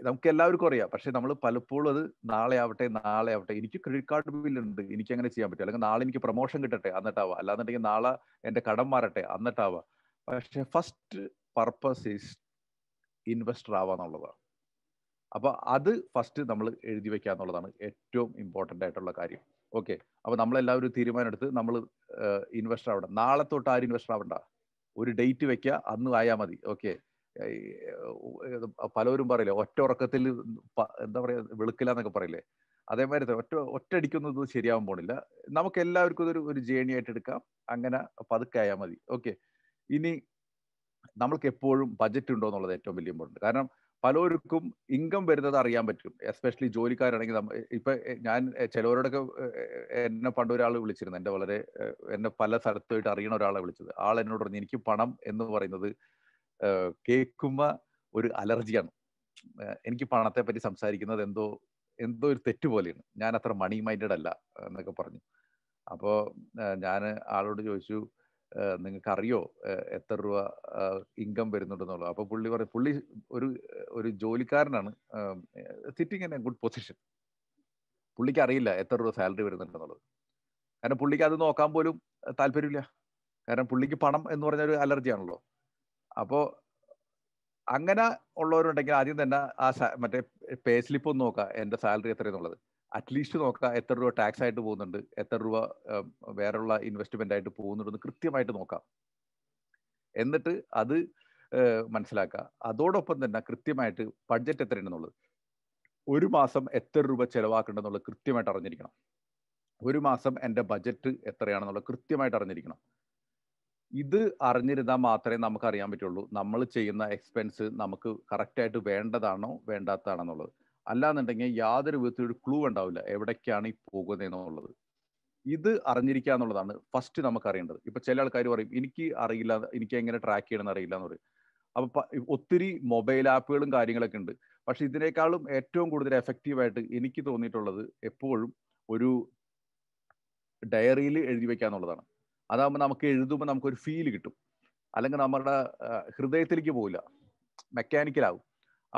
Speaker 1: നമുക്ക് എല്ലാവർക്കും അറിയാം പക്ഷെ നമ്മൾ പലപ്പോഴും അത് നാളെ ആവട്ടെ നാളെ ആവട്ടെ എനിക്ക് ക്രെഡിറ്റ് കാർഡ് ബില്ലുണ്ട് എനിക്ക് അങ്ങനെ ചെയ്യാൻ പറ്റും അല്ലെങ്കിൽ നാളെ എനിക്ക് പ്രൊമോഷൻ കിട്ടട്ടെ എന്നിട്ടാവാ അല്ലാന്നുണ്ടെങ്കിൽ നാളെ എന്റെ കടം മാറട്ടെ എന്നിട്ടാവാ പക്ഷെ ഫസ്റ്റ് പർപ്പസ് ഈസ് ഇൻവെസ്റ്റർ ആവാന്നുള്ളതാണ് അപ്പോൾ അത് ഫസ്റ്റ് നമ്മൾ എഴുതി വെക്കാന്നുള്ളതാണ് ഏറ്റവും ഇമ്പോർട്ടൻ്റ് ആയിട്ടുള്ള കാര്യം ഓക്കെ അപ്പോൾ നമ്മളെല്ലാവരും തീരുമാനം എടുത്ത് നമ്മൾ ഇൻവെസ്റ്റർ ആവണം നാളെ തൊട്ട് ആരും ഇൻവെസ്റ്റർ ആവണ്ട ഒരു ഡേറ്റ് വെക്കുക അന്ന് ആയാൽ മതി ഓക്കെ പലരും പറയില്ലേ ഒറ്റ ഉറക്കത്തിൽ എന്താ പറയാ വെളുക്കില്ല എന്നൊക്കെ പറയില്ലേ അതേമാതിരി ഒറ്റ ഒറ്റയടിക്കുന്നത് ശരിയാവാൻ പോണില്ല നമുക്ക് എല്ലാവർക്കും ഇതൊരു ഒരു ജേണി ആയിട്ട് എടുക്കാം അങ്ങനെ പതുക്കെ ആയാൽ മതി ഓക്കെ ഇനി നമ്മൾക്ക് എപ്പോഴും ബജറ്റ് ഉണ്ടോ എന്നുള്ളത് ഏറ്റവും വലിയ ഇമ്പോർട്ടൻറ്റ് കാരണം പലർക്കും ഇൻകം വരുന്നത് അറിയാൻ പറ്റും എസ്പെഷ്യലി ജോലിക്കാരാണെങ്കിൽ ഇപ്പൊ ഞാൻ ചിലവരോടൊക്കെ എന്നെ പണ്ട് ഒരാൾ വിളിച്ചിരുന്നു എന്റെ വളരെ എന്നെ പല സ്ഥലത്തുമായിട്ട് അറിയണ ഒരാളെ വിളിച്ചത് ആൾ എന്നോട് പറഞ്ഞു എനിക്ക് പണം എന്ന് പറയുന്നത് കേൾക്കുമ്പോ ഒരു അലർജിയാണ് എനിക്ക് പണത്തെ പറ്റി സംസാരിക്കുന്നത് എന്തോ എന്തോ ഒരു തെറ്റ് പോലെയാണ് ഞാൻ അത്ര മണി മൈൻഡഡ് അല്ല എന്നൊക്കെ പറഞ്ഞു അപ്പോൾ ഞാൻ ആളോട് ചോദിച്ചു നിങ്ങൾക്ക് അറിയോ എത്ര രൂപ ഇൻകം വരുന്നുണ്ടെന്നുള്ളത് അപ്പോൾ പുള്ളി പറയും പുള്ളി ഒരു ഒരു ജോലിക്കാരനാണ് sitting in a good position പുള്ളിക്ക് അറിയില്ല എത്ര രൂപ സാലറി വരുന്നുണ്ടെന്നുള്ളത് കാരണം പുള്ളിക്ക് അത് നോക്കാൻ പോലും താല്പര്യമില്ല കാരണം പുള്ളിക്ക് പണം എന്ന് പറഞ്ഞ ഒരു അലർജി ആണല്ലോ അപ്പോൾ അങ്ങനെ ഉള്ളവരുണ്ടെങ്കിൽ ആദ്യം തന്നെ ആ മറ്റേ പേ സ്ലിപ്പ് ഒന്ന് നോക്കുക എന്റെ സാലറി എത്രയെന്നുള്ളത് അറ്റ്ലീസ്റ്റ് നോക്കുക എത്ര രൂപ ടാക്സ് ആയിട്ട് പോകുന്നുണ്ട് എത്ര രൂപ വേറെയുള്ള ഇൻവെസ്റ്റ്മെന്റ് ആയിട്ട് പോകുന്നുണ്ടെന്ന് കൃത്യമായിട്ട് നോക്കാം എന്നിട്ട് അത് മനസ്സിലാക്കുക അതോടൊപ്പം തന്നെ കൃത്യമായിട്ട് ബഡ്ജറ്റ് എത്രയുണ്ടെന്നുള്ളത് ഒരു മാസം എത്ര രൂപ ചെലവാക്കുന്നുണ്ടെന്നുള്ളത് കൃത്യമായിട്ട് അറിഞ്ഞിരിക്കണം ഒരു മാസം എൻ്റെ ബജറ്റ് എത്രയാണെന്നുള്ളത് കൃത്യമായിട്ട് അറിഞ്ഞിരിക്കണം ഇത് അറിഞ്ഞിരുന്നാൽ മാത്രമേ നമുക്ക് അറിയാൻ പറ്റുള്ളൂ നമ്മൾ ചെയ്യുന്ന എക്സ്പെൻസ് നമുക്ക് കറക്റ്റായിട്ട് വേണ്ടതാണോ വേണ്ടാത്തതാണെന്നുള്ളത് അല്ലാന്നുണ്ടെങ്കിൽ യാതൊരു വിധത്തിലൊരു ക്ലൂ ഉണ്ടാവില്ല എവിടേക്കാണ് ഈ എന്നുള്ളത് ഇത് അറിഞ്ഞിരിക്കുക എന്നുള്ളതാണ് ഫസ്റ്റ് നമുക്ക് അറിയേണ്ടത് ഇപ്പൊ ചില ആൾക്കാർ പറയും എനിക്ക് അറിയില്ല എനിക്ക് എങ്ങനെ ട്രാക്ക് ചെയ്യണമെന്ന് അറിയില്ല എന്ന് പറയും അപ്പൊ ഒത്തിരി മൊബൈൽ ആപ്പുകളും കാര്യങ്ങളൊക്കെ ഉണ്ട് പക്ഷെ ഇതിനേക്കാളും ഏറ്റവും കൂടുതൽ ആയിട്ട് എനിക്ക് തോന്നിയിട്ടുള്ളത് എപ്പോഴും ഒരു ഡയറിയിൽ എഴുതി വെക്കുക എന്നുള്ളതാണ് അതാകുമ്പോൾ നമുക്ക് എഴുതുമ്പോൾ നമുക്കൊരു ഫീൽ കിട്ടും അല്ലെങ്കിൽ നമ്മുടെ ഹൃദയത്തിലേക്ക് പോവില്ല ആവും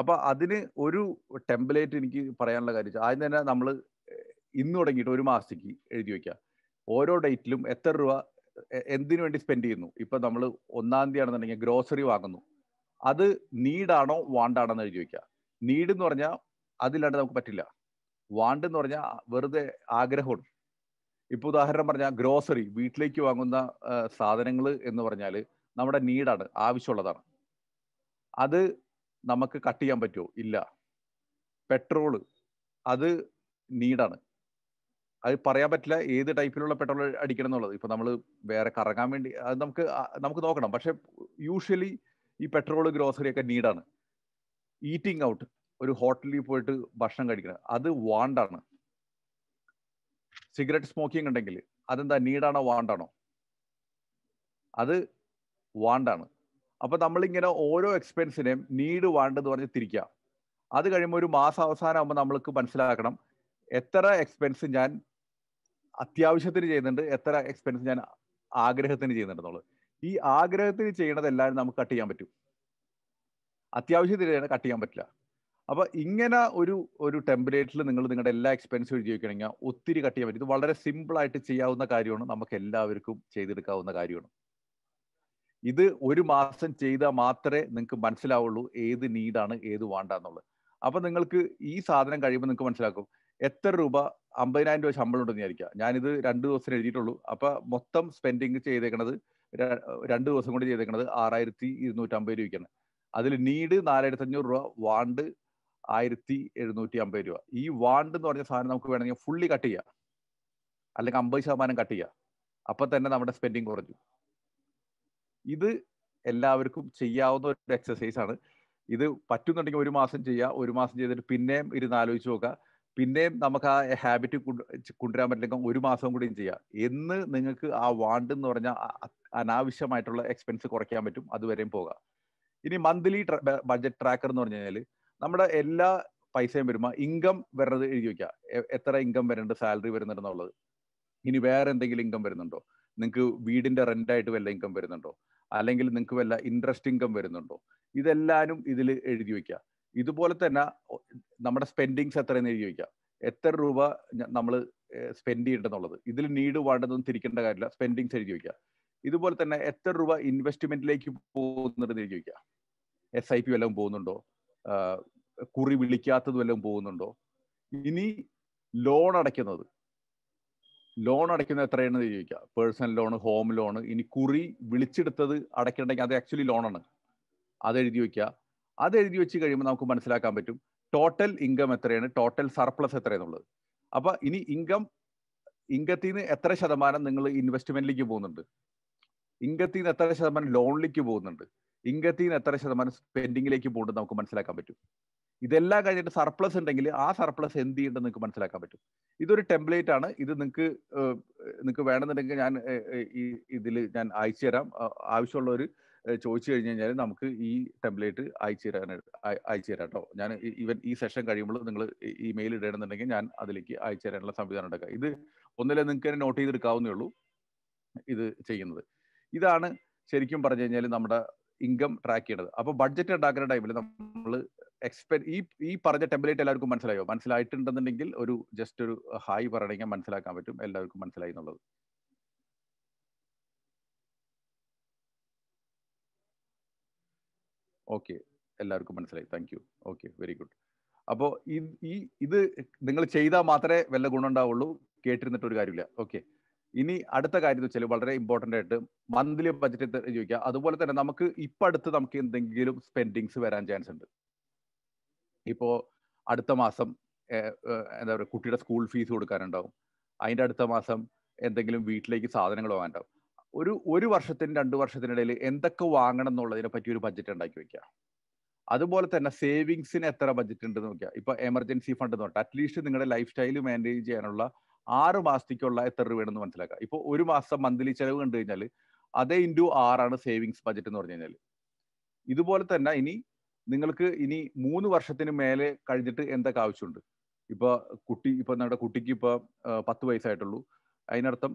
Speaker 1: അപ്പൊ അതിന് ഒരു ടെംപ്ലേറ്റ് എനിക്ക് പറയാനുള്ള കാര്യം ആദ്യം തന്നെ നമ്മൾ ഇന്ന് തുടങ്ങിയിട്ട് ഒരു മാസത്തേക്ക് എഴുതി വെക്കുക ഓരോ ഡേറ്റിലും എത്ര രൂപ എന്തിനു വേണ്ടി സ്പെൻഡ് ചെയ്യുന്നു ഇപ്പൊ നമ്മൾ ഒന്നാം തീയതി ആണെന്നുണ്ടെങ്കിൽ ഗ്രോസറി വാങ്ങുന്നു അത് നീഡാണോ വാണ്ടാണോ എന്ന് എഴുതി വെക്കുക നീഡ് എന്ന് പറഞ്ഞാൽ അതില്ലാണ്ട് നമുക്ക് പറ്റില്ല വാണ്ട് എന്ന് പറഞ്ഞാൽ വെറുതെ ആഗ്രഹമാണ് ഇപ്പൊ ഉദാഹരണം പറഞ്ഞാൽ ഗ്രോസറി വീട്ടിലേക്ക് വാങ്ങുന്ന സാധനങ്ങൾ എന്ന് പറഞ്ഞാൽ നമ്മുടെ നീഡാണ് ആവശ്യമുള്ളതാണ് അത് നമുക്ക് കട്ട് ചെയ്യാൻ പറ്റുമോ ഇല്ല പെട്രോള് അത് നീഡാണ് അത് പറയാൻ പറ്റില്ല ഏത് ടൈപ്പിലുള്ള പെട്രോൾ അടിക്കണം എന്നുള്ളത് ഇപ്പൊ നമ്മൾ വേറെ കറങ്ങാൻ വേണ്ടി അത് നമുക്ക് നമുക്ക് നോക്കണം പക്ഷെ യൂഷ്വലി ഈ പെട്രോൾ ഗ്രോസറി ഒക്കെ നീഡാണ് ഈറ്റിംഗ് ഔട്ട് ഒരു ഹോട്ടലിൽ പോയിട്ട് ഭക്ഷണം കഴിക്കണം അത് വാണ്ടാണ് സിഗരറ്റ് സ്മോക്കിംഗ് ഉണ്ടെങ്കിൽ അതെന്താ നീഡാണോ വാണ്ടാണോ അത് വാണ്ടാണ് അപ്പൊ നമ്മളിങ്ങനെ ഓരോ എക്സ്പെൻസിനെയും നീഡ് വേണ്ടെന്ന് പറഞ്ഞ് തിരിക്കാം അത് കഴിയുമ്പോൾ ഒരു മാസം അവസാനം നമ്മൾക്ക് മനസ്സിലാക്കണം എത്ര എക്സ്പെൻസ് ഞാൻ അത്യാവശ്യത്തിന് ചെയ്യുന്നുണ്ട് എത്ര എക്സ്പെൻസ് ഞാൻ ആഗ്രഹത്തിന് ചെയ്യുന്നുണ്ട് എന്നുള്ളത് ഈ ആഗ്രഹത്തിന് ചെയ്യണതെല്ലാം നമുക്ക് കട്ട് ചെയ്യാൻ പറ്റും അത്യാവശ്യത്തിന് ചെയ്യണത് കട്ട് ചെയ്യാൻ പറ്റില്ല അപ്പൊ ഇങ്ങനെ ഒരു ഒരു ടെംപ്ലേറ്റിൽ നിങ്ങൾ നിങ്ങളുടെ എല്ലാ എക്സ്പെൻസും എഴുതി വയ്ക്കണമെങ്കിൽ ഒത്തിരി കട്ട് ചെയ്യാൻ പറ്റും ഇത് വളരെ സിമ്പിൾ ആയിട്ട് ചെയ്യാവുന്ന കാര്യമാണ് നമുക്ക് എല്ലാവർക്കും ചെയ്തെടുക്കാവുന്ന കാര്യമാണ് ഇത് ഒരു മാസം ചെയ്താൽ മാത്രമേ നിങ്ങൾക്ക് മനസ്സിലാവുള്ളൂ ഏത് നീഡാണ് ഏത് വേണ്ട എന്നുള്ളത് അപ്പൊ നിങ്ങൾക്ക് ഈ സാധനം കഴിയുമ്പോൾ നിങ്ങൾക്ക് മനസ്സിലാക്കും എത്ര രൂപ അമ്പതിനായിരം രൂപ ശമ്പളം ഉണ്ടെന്ന് വിചാരിക്കുക ഞാനിത് രണ്ട് ദിവസം എഴുതിയിട്ടുള്ളൂ അപ്പൊ മൊത്തം സ്പെൻഡിങ് ചെയ്തേക്കണത് രണ്ട് ദിവസം കൊണ്ട് ചെയ്തേക്കണത് ആറായിരത്തി അമ്പത് രൂപയ്ക്കാണ് അതിൽ നീഡ് നാലായിരത്തി അഞ്ഞൂറ് രൂപ വാണ്ട് ആയിരത്തി എഴുന്നൂറ്റി അമ്പത് രൂപ ഈ വാണ്ട് എന്ന് പറഞ്ഞ സാധനം നമുക്ക് വേണമെങ്കിൽ ഫുള്ളി കട്ട് ചെയ്യാം അല്ലെങ്കിൽ അമ്പത് ശതമാനം കട്ട് ചെയ്യാം അപ്പൊ തന്നെ നമ്മുടെ സ്പെൻഡിങ് കുറഞ്ഞു ഇത് എല്ലാവർക്കും ചെയ്യാവുന്ന ഒരു എക്സസൈസ് ആണ് ഇത് പറ്റുന്നുണ്ടെങ്കിൽ ഒരു മാസം ചെയ്യുക ഒരു മാസം ചെയ്തിട്ട് പിന്നെയും ഇരുന്ന് ആലോചിച്ച് നോക്കുക പിന്നെയും നമുക്ക് ആ ഹാബിറ്റ് കൊണ്ടുവരാൻ പറ്റില്ലെങ്കിൽ ഒരു മാസം കൂടിയും ചെയ്യാം എന്ന് നിങ്ങൾക്ക് ആ വാണ്ട് എന്ന് പറഞ്ഞാൽ അനാവശ്യമായിട്ടുള്ള എക്സ്പെൻസ് കുറയ്ക്കാൻ പറ്റും അതുവരെയും പോകാം ഇനി മന്ത്ലി ബഡ്ജറ്റ് ട്രാക്കർ എന്ന് പറഞ്ഞു കഴിഞ്ഞാൽ നമ്മുടെ എല്ലാ പൈസയും വരുമ്പോൾ ഇൻകം വരുന്നത് എഴുതി വയ്ക്കുക എത്ര ഇൻകം വരുന്നുണ്ട് സാലറി വരുന്നുണ്ട് എന്നുള്ളത് ഇനി വേറെ എന്തെങ്കിലും ഇൻകം വരുന്നുണ്ടോ നിങ്ങൾക്ക് വീടിന്റെ റെന്റ് ആയിട്ട് വല്ല ഇൻകം വരുന്നുണ്ടോ അല്ലെങ്കിൽ നിങ്ങൾക്ക് വല്ല ഇൻട്രസ്റ്റ് ഇൻകം വരുന്നുണ്ടോ ഇതെല്ലാവരും ഇതിൽ എഴുതി വയ്ക്കുക ഇതുപോലെ തന്നെ നമ്മുടെ സ്പെൻഡിങ്സ് എത്രയെന്ന് എഴുതി വയ്ക്കുക എത്ര രൂപ നമ്മൾ സ്പെൻഡ് ചെയ്യേണ്ടതെന്നുള്ളത് ഇതിൽ നീട് വേണ്ടതൊന്നും തിരിക്കേണ്ട കാര്യമില്ല സ്പെൻഡിങ്സ് എഴുതി വയ്ക്കുക ഇതുപോലെ തന്നെ എത്ര രൂപ ഇൻവെസ്റ്റ്മെന്റിലേക്ക് പോകുന്നുണ്ടെന്ന് എഴുതി വയ്ക്കുക എസ് ഐ പി വല്ലതും പോകുന്നുണ്ടോ കുറി വിളിക്കാത്തത് വല്ലതും പോകുന്നുണ്ടോ ഇനി ലോൺ അടയ്ക്കുന്നത് ലോൺ അടയ്ക്കുന്നത് എത്രയാണ് ചോദിക്കുക പേഴ്സണൽ ലോൺ ഹോം ലോൺ ഇനി കുറി വിളിച്ചെടുത്തത് അടയ്ക്കണ്ടെങ്കിൽ അത് ആക്ച്വലി ലോണാണ് അത് എഴുതി വയ്ക്കുക അത് എഴുതി വെച്ച് കഴിയുമ്പോൾ നമുക്ക് മനസ്സിലാക്കാൻ പറ്റും ടോട്ടൽ ഇൻകം എത്രയാണ് ടോട്ടൽ സർപ്ലസ് എത്രയാണെന്നുള്ളത് അപ്പോൾ ഇനി ഇൻകം ഇൻകത്തിൽ നിന്ന് എത്ര ശതമാനം നിങ്ങൾ ഇൻവെസ്റ്റ്മെന്റിലേക്ക് പോകുന്നുണ്ട് ഇൻകത്തിൽ നിന്ന് എത്ര ശതമാനം ലോണിലേക്ക് പോകുന്നുണ്ട് ഇൻകത്തിൽ നിന്ന് എത്ര ശതമാനം സ്പെൻഡിങ്ങിലേക്ക് പോകുന്നുണ്ട് നമുക്ക് മനസ്സിലാക്കാൻ പറ്റും ഇതെല്ലാം കഴിഞ്ഞിട്ട് സർപ്ലസ് ഉണ്ടെങ്കിൽ ആ സർപ്ലസ് എന്ത് ചെയ്യണ്ടെന്ന് നിങ്ങൾക്ക് മനസ്സിലാക്കാൻ പറ്റും ഇതൊരു ടെംപ്ലേറ്റ് ആണ് ഇത് നിങ്ങൾക്ക് നിങ്ങൾക്ക് വേണമെന്നുണ്ടെങ്കിൽ ഞാൻ ഈ ഇതിൽ ഞാൻ അയച്ചു തരാം ആവശ്യമുള്ളവർ ചോദിച്ചു കഴിഞ്ഞു കഴിഞ്ഞാൽ നമുക്ക് ഈ ടെംപ്ലേറ്റ് അയച്ചു തരാൻ അയച്ചു തരാം കേട്ടോ ഞാൻ ഈവൻ ഈ സെഷൻ കഴിയുമ്പോൾ നിങ്ങൾ ഇമെയിൽ ഇടണമെന്നുണ്ടെങ്കിൽ ഞാൻ അതിലേക്ക് അയച്ചു തരാനുള്ള സംവിധാനം ഉണ്ടാക്കുക ഇത് ഒന്നിലെ നിങ്ങൾക്ക് തന്നെ നോട്ട് ചെയ്തെടുക്കാവുന്നേ ഉള്ളൂ ഇത് ചെയ്യുന്നത് ഇതാണ് ശരിക്കും പറഞ്ഞു കഴിഞ്ഞാൽ നമ്മുടെ ഇൻകം ട്രാക്ക് ചെയ്യേണ്ടത് അപ്പോൾ ബഡ്ജറ്റ് ഉണ്ടാക്കുന്ന ടൈമിൽ നമ്മൾ എക്സ്പെക്ട് ഈ ഈ പറഞ്ഞ ടെംപ്ലേറ്റ് എല്ലാവർക്കും മനസ്സിലായോ മനസ്സിലായിട്ടുണ്ടെന്നുണ്ടെങ്കിൽ ഒരു ജസ്റ്റ് ഒരു ഹായ് പറയണമെങ്കിൽ മനസ്സിലാക്കാൻ പറ്റും എല്ലാവർക്കും മനസ്സിലായി എന്നുള്ളത് ഓക്കെ എല്ലാവർക്കും മനസ്സിലായി thank you okay very good അപ്പോൾ ഈ ഇത് നിങ്ങൾ ചെയ്താൽ മാത്രമേ വല്ല ഗുണമുണ്ടാവുള്ളൂ കേട്ടിരുന്നിട്ട് ഒരു കാര്യമില്ല ഓക്കെ ഇനി അടുത്ത കാര്യം എന്ന് വെച്ചാൽ വളരെ ഇമ്പോർട്ടൻ്റ് ആയിട്ട് മന്ത്ലി ബഡ്ജറ്റ് ചോദിക്കുക അതുപോലെ തന്നെ നമുക്ക് ഇപ്പം അടുത്ത് നമുക്ക് എന്തെങ്കിലും സ്പെൻഡിങ്സ് വരാൻ ചാൻസ് ഉണ്ട് ഇപ്പോൾ അടുത്ത മാസം എന്താ പറയുക കുട്ടിയുടെ സ്കൂൾ ഫീസ് കൊടുക്കാനുണ്ടാവും അതിൻ്റെ അടുത്ത മാസം എന്തെങ്കിലും വീട്ടിലേക്ക് സാധനങ്ങൾ വാങ്ങാനുണ്ടാവും ഒരു ഒരു വർഷത്തിന് രണ്ട് വർഷത്തിനിടയിൽ എന്തൊക്കെ വാങ്ങണം എന്നുള്ളതിനെ പറ്റി ഒരു ബഡ്ജറ്റ് ഉണ്ടാക്കി വെക്കുക അതുപോലെ തന്നെ സേവിങ്സിന് എത്ര ബഡ്ജറ്റ് ഉണ്ട് നോക്കുക ഇപ്പൊ എമർജൻസി ഫണ്ട് എന്ന് പറഞ്ഞാൽ അറ്റ്ലീസ്റ്റ് നിങ്ങളുടെ ലൈഫ് സ്റ്റൈൽ മെയിൻറ്റെയിൻ ചെയ്യാനുള്ള ആറ് മാസത്തേക്കുള്ള എത്ര രൂപയാണെന്ന് മനസ്സിലാക്കുക ഇപ്പോൾ ഒരു മാസം മന്ത്ലി ചെലവ് കണ്ടു കഴിഞ്ഞാൽ അതേ ഇൻറ്റു ആറാണ് സേവിങ്സ് ബഡ്ജറ്റ് എന്ന് പറഞ്ഞു കഴിഞ്ഞാൽ ഇതുപോലെ തന്നെ ഇനി നിങ്ങൾക്ക് ഇനി മൂന്ന് വർഷത്തിന് മേലെ കഴിഞ്ഞിട്ട് എന്തൊക്കെ ആവശ്യമുണ്ട് ഇപ്പൊ കുട്ടി ഇപ്പൊ നമ്മുടെ കുട്ടിക്ക് ഇപ്പൊ പത്ത് വയസ്സായിട്ടുള്ളൂ അതിനർത്ഥം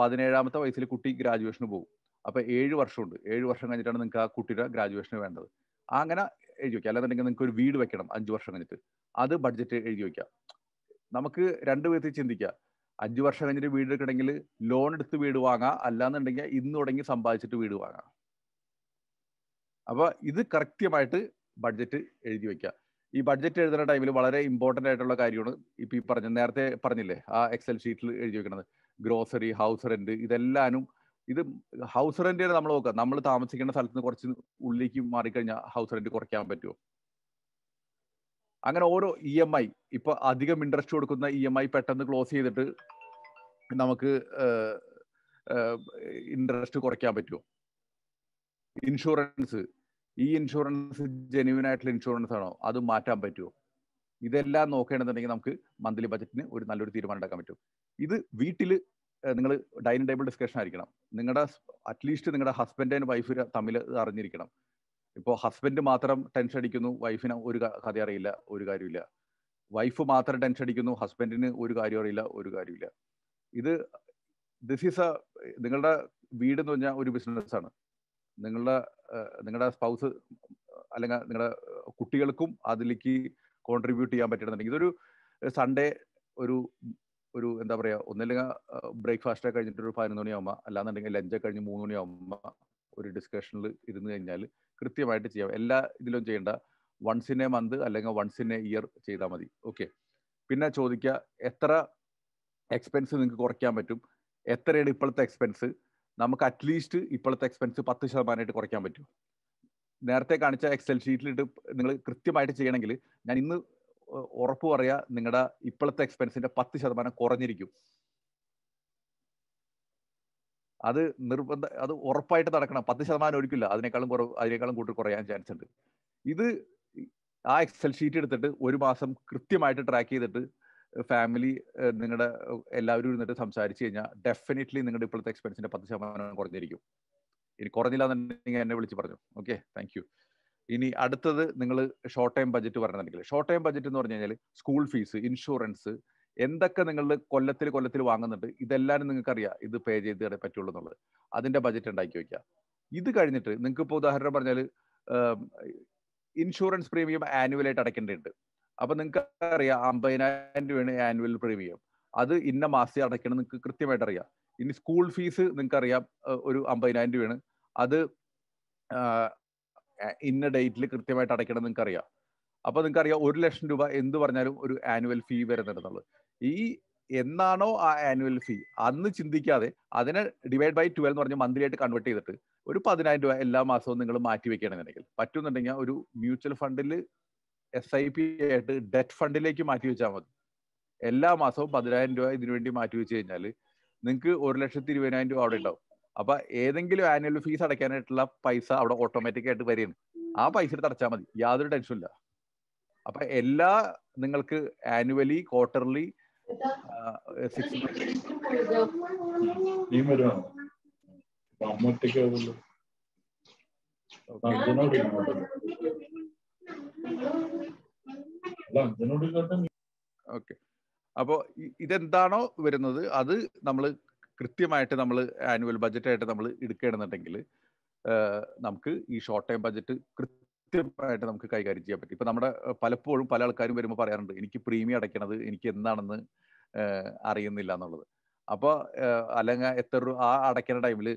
Speaker 1: പതിനേഴാമത്തെ വയസ്സിൽ കുട്ടി ഗ്രാജുവേഷന് പോകും അപ്പോൾ ഏഴ് വർഷമുണ്ട് ഏഴ് വർഷം കഴിഞ്ഞിട്ടാണ് നിങ്ങൾക്ക് ആ കുട്ടിയുടെ ഗ്രാജുവേഷന് വേണ്ടത് അങ്ങനെ എഴുതി വയ്ക്കുക അല്ലാന്നുണ്ടെങ്കിൽ നിങ്ങൾക്ക് ഒരു വീട് വെക്കണം അഞ്ചു വർഷം കഴിഞ്ഞിട്ട് അത് ബഡ്ജറ്റ് എഴുതി വെക്കാം നമുക്ക് രണ്ട് വിധത്തിൽ ചിന്തിക്കാം അഞ്ചു വർഷം കഴിഞ്ഞിട്ട് വീട് എടുക്കണമെങ്കിൽ ലോൺ എടുത്ത് വീട് വാങ്ങാം അല്ലാന്നുണ്ടെങ്കിൽ ഇന്ന് തുടങ്ങി സമ്പാദിച്ചിട്ട് വീട് വാങ്ങാം അപ്പോൾ ഇത് കൃത്യമായിട്ട് ബഡ്ജറ്റ് എഴുതി വയ്ക്കുക ഈ ബഡ്ജറ്റ് എഴുതുന്ന ടൈമിൽ വളരെ ഇമ്പോർട്ടൻ്റ് ആയിട്ടുള്ള കാര്യമാണ് ഇപ്പം ഈ പറഞ്ഞ നേരത്തെ പറഞ്ഞില്ലേ ആ എക്സൽ ഷീറ്റിൽ എഴുതി വെക്കണത് ഗ്രോസറി ഹൗസ് റെന്റ് ഇതെല്ലാനും ഇത് ഹൗസ് റെന്റിന് നമ്മൾ നോക്കുക നമ്മൾ താമസിക്കുന്ന സ്ഥലത്ത് നിന്ന് കുറച്ച് ഉള്ളിലേക്ക് മാറിക്കഴിഞ്ഞാൽ ഹൗസ് റെന്റ് കുറയ്ക്കാൻ പറ്റുമോ അങ്ങനെ ഓരോ ഇ e എം ഐ ഇപ്പൊ അധികം ഇൻട്രസ്റ്റ് കൊടുക്കുന്ന ഇ എം ഐ പെട്ടെന്ന് ക്ലോസ് ചെയ്തിട്ട് നമുക്ക് ഇൻട്രസ്റ്റ് കുറയ്ക്കാൻ പറ്റുമോ ഇൻഷുറൻസ് ഈ ഇൻഷുറൻസ് ജെന്യൂൻ ആയിട്ടുള്ള ഇൻഷുറൻസ് ആണോ അത് മാറ്റാൻ പറ്റുമോ ഇതെല്ലാം നോക്കേണ്ടതുണ്ടെങ്കിൽ നമുക്ക് മന്ത്ലി ബജറ്റിന് ഒരു നല്ലൊരു തീരുമാനം എടുക്കാൻ പറ്റും ഇത് വീട്ടിൽ നിങ്ങൾ ഡൈനിങ് ടേബിൾ ഡിസ്കഷൻ ആയിരിക്കണം നിങ്ങളുടെ അറ്റ്ലീസ്റ്റ് നിങ്ങളുടെ ഹസ്ബൻഡ് ആൻഡ് വൈഫ് തമ്മിൽ അറിഞ്ഞിരിക്കണം ഇപ്പോൾ ഹസ്ബൻഡ് മാത്രം ടെൻഷൻ അടിക്കുന്നു വൈഫിന് ഒരു കഥ അറിയില്ല ഒരു കാര്യമില്ല വൈഫ് മാത്രം ടെൻഷൻ അടിക്കുന്നു ഹസ്ബൻഡിന് ഒരു കാര്യം അറിയില്ല ഒരു കാര്യമില്ല ഇത് ദിസ് ഈസ് എ നിങ്ങളുടെ വീട് എന്ന് പറഞ്ഞാൽ ഒരു ബിസിനസ്സാണ് നിങ്ങളുടെ നിങ്ങളുടെ സ്പൗസ് അല്ലെങ്കിൽ നിങ്ങളുടെ കുട്ടികൾക്കും അതിലേക്ക് കോൺട്രിബ്യൂട്ട് ചെയ്യാൻ പറ്റണമെന്നുണ്ടെങ്കിൽ ഇതൊരു സൺഡേ ഒരു ഒരു എന്താ പറയുക ഒന്നില്ലെങ്കിൽ ബ്രേക്ക്ഫാസ്റ്റ് കഴിഞ്ഞിട്ട് ഒരു പതിനൊന്ന് മണിയാകുമ്പോൾ അല്ലാന്നുണ്ടെങ്കിൽ ലഞ്ച് കഴിഞ്ഞ് മൂന്ന് മണിയാകുമ്പോൾ ഒരു ഡിസ്കഷനിൽ ഇരുന്ന് കഴിഞ്ഞാൽ കൃത്യമായിട്ട് ചെയ്യാം എല്ലാ ഇതിലും ചെയ്യേണ്ട വൺസ് ഇൻ എ മന്ത് അല്ലെങ്കിൽ വൺസ് ഇൻ എ ഇയർ ചെയ്താൽ മതി ഓക്കെ പിന്നെ ചോദിക്കുക എത്ര എക്സ്പെൻസ് നിങ്ങൾക്ക് കുറയ്ക്കാൻ പറ്റും എത്രയാണ് ഇപ്പോഴത്തെ എക്സ്പെൻസ് നമുക്ക് അറ്റ്ലീസ്റ്റ് ഇപ്പോഴത്തെ എക്സ്പെൻസ് പത്ത് ശതമാനമായിട്ട് കുറയ്ക്കാൻ പറ്റും നേരത്തെ കാണിച്ച എക്സൽ ഷീറ്റിലിട്ട് നിങ്ങൾ കൃത്യമായിട്ട് ചെയ്യണമെങ്കിൽ ഞാൻ ഇന്ന് ഉറപ്പ് പറയാ നിങ്ങളുടെ ഇപ്പോഴത്തെ എക്സ്പെൻസിന്റെ പത്ത് ശതമാനം കുറഞ്ഞിരിക്കും അത് നിർബന്ധ അത് ഉറപ്പായിട്ട് നടക്കണം പത്ത് ശതമാനം ഒഴിക്കില്ല അതിനേക്കാളും കുറവ് അതിനേക്കാളും കൂട്ടി കുറയാൻ ചാൻസ് ഉണ്ട് ഇത് ആ എക്സൽ ഷീറ്റ് എടുത്തിട്ട് ഒരു മാസം കൃത്യമായിട്ട് ട്രാക്ക് ചെയ്തിട്ട് ഫാമിലി നിങ്ങളുടെ എല്ലാവരും ഇരുന്നിട്ട് സംസാരിച്ചു കഴിഞ്ഞാൽ ഡെഫിനറ്റ്ലി നിങ്ങളുടെ ഇപ്പോഴത്തെ എക്സ്പെൻസിന്റെ പത്ത് ശതമാനം കുറഞ്ഞിരിക്കും ഇനി കുറഞ്ഞില്ല എന്നുണ്ടെങ്കിൽ എന്നെ വിളിച്ച് പറഞ്ഞു ഓക്കെ താങ്ക് യു ഇനി അടുത്തത് നിങ്ങൾ ഷോർട്ട് ടൈം ബഡ്ജറ്റ് പറഞ്ഞിട്ടുണ്ടെങ്കിൽ ഷോർട്ട് ടൈം ബഡ്ജറ്റ് എന്ന് പറഞ്ഞു കഴിഞ്ഞാൽ സ്കൂൾ ഫീസ് ഇൻഷുറൻസ് എന്തൊക്കെ നിങ്ങൾ കൊല്ലത്തിൽ കൊല്ലത്തിൽ വാങ്ങുന്നുണ്ട് ഇതെല്ലാം നിങ്ങൾക്കറിയാം ഇത് പേ ചെയ്ത് തരാൻ പറ്റുള്ളൂ എന്നുള്ളത് അതിന്റെ ബഡ്ജറ്റ് ഉണ്ടാക്കി വെക്കുക ഇത് കഴിഞ്ഞിട്ട് നിങ്ങൾക്ക് ഇപ്പോൾ ഉദാഹരണം പറഞ്ഞാൽ ഇൻഷുറൻസ് പ്രീമിയം ആനുവലായിട്ട് അടയ്ക്കേണ്ടതുണ്ട് അപ്പൊ നിങ്ങൾക്ക് അറിയാം അമ്പതിനായിരം രൂപയാണ് ആനുവൽ പ്രീമിയം അത് ഇന്ന മാസം അടയ്ക്കണം നിങ്ങൾക്ക് കൃത്യമായിട്ട് അറിയാം ഇനി സ്കൂൾ ഫീസ് നിങ്ങൾക്ക് അറിയാം ഒരു അമ്പതിനായിരം രൂപയാണ് അത് ഇന്ന ഡേറ്റിൽ കൃത്യമായിട്ട് അടയ്ക്കണം നിങ്ങൾക്ക് അറിയാം അപ്പൊ നിങ്ങൾക്ക് അറിയാം ഒരു ലക്ഷം രൂപ എന്ത് പറഞ്ഞാലും ഒരു ആനുവൽ ഫീ വരുന്നുണ്ടെന്നുള്ളത് ഈ എന്നാണോ ആ ആനുവൽ ഫീ അന്ന് ചിന്തിക്കാതെ അതിനെ ഡിവൈഡ് ബൈ ട്വൽവ് എന്ന് പറഞ്ഞ മന്ത്ലി ആയിട്ട് കൺവേർട്ട് ചെയ്തിട്ട് ഒരു പതിനായിരം രൂപ എല്ലാ മാസവും നിങ്ങൾ മാറ്റി വെക്കുകയാണെന്നുണ്ടെങ്കിൽ പറ്റുന്നുണ്ടെങ്കിൽ ഒരു മ്യൂച്വൽ ഫണ്ടിൽ എസ് ഐ പി ആയിട്ട് ഡെറ്റ് ഫണ്ടിലേക്ക് മാറ്റി വെച്ചാൽ മതി എല്ലാ മാസവും പതിനായിരം രൂപ ഇതിനു വേണ്ടി മാറ്റി വെച്ച് കഴിഞ്ഞാൽ നിങ്ങൾക്ക് ഒരു ലക്ഷത്തി ഇരുപതിനായിരം രൂപ അവിടെ ഉണ്ടാവും അപ്പൊ ഏതെങ്കിലും ആനുവൽ ഫീസ് അടയ്ക്കാനായിട്ടുള്ള പൈസ അവിടെ ഓട്ടോമാറ്റിക് ആയിട്ട് വരികയാണ് ആ പൈസ അടച്ചാൽ മതി യാതൊരു ടെൻഷനില്ല അപ്പൊ എല്ലാ നിങ്ങൾക്ക് annually quarterly six months okay അപ്പോ ഇതെന്താണോ വരുന്നത് അത് നമ്മൾ കൃത്യമായിട്ട് നമ്മൾ ആനുവൽ ബജറ്റായിട്ട് നമ്മൾ എടുക്കുകയാണെന്നുണ്ടെങ്കിൽ നമുക്ക് ഈ ഷോർട്ട് ടൈം ബജറ്റ് കൃത്യമായിട്ട് നമുക്ക് കൈകാര്യം ചെയ്യാൻ പറ്റും ഇപ്പൊ നമ്മുടെ പലപ്പോഴും പല ആൾക്കാരും വരുമ്പോൾ പറയാറുണ്ട് എനിക്ക് പ്രീമിയം അടയ്ക്കണത് എനിക്ക് എന്താണെന്ന് അറിയുന്നില്ല എന്നുള്ളത് അപ്പോൾ അല്ലെങ്കിൽ എത്ര രൂപ ആ അടയ്ക്കുന്ന ടൈമിൽ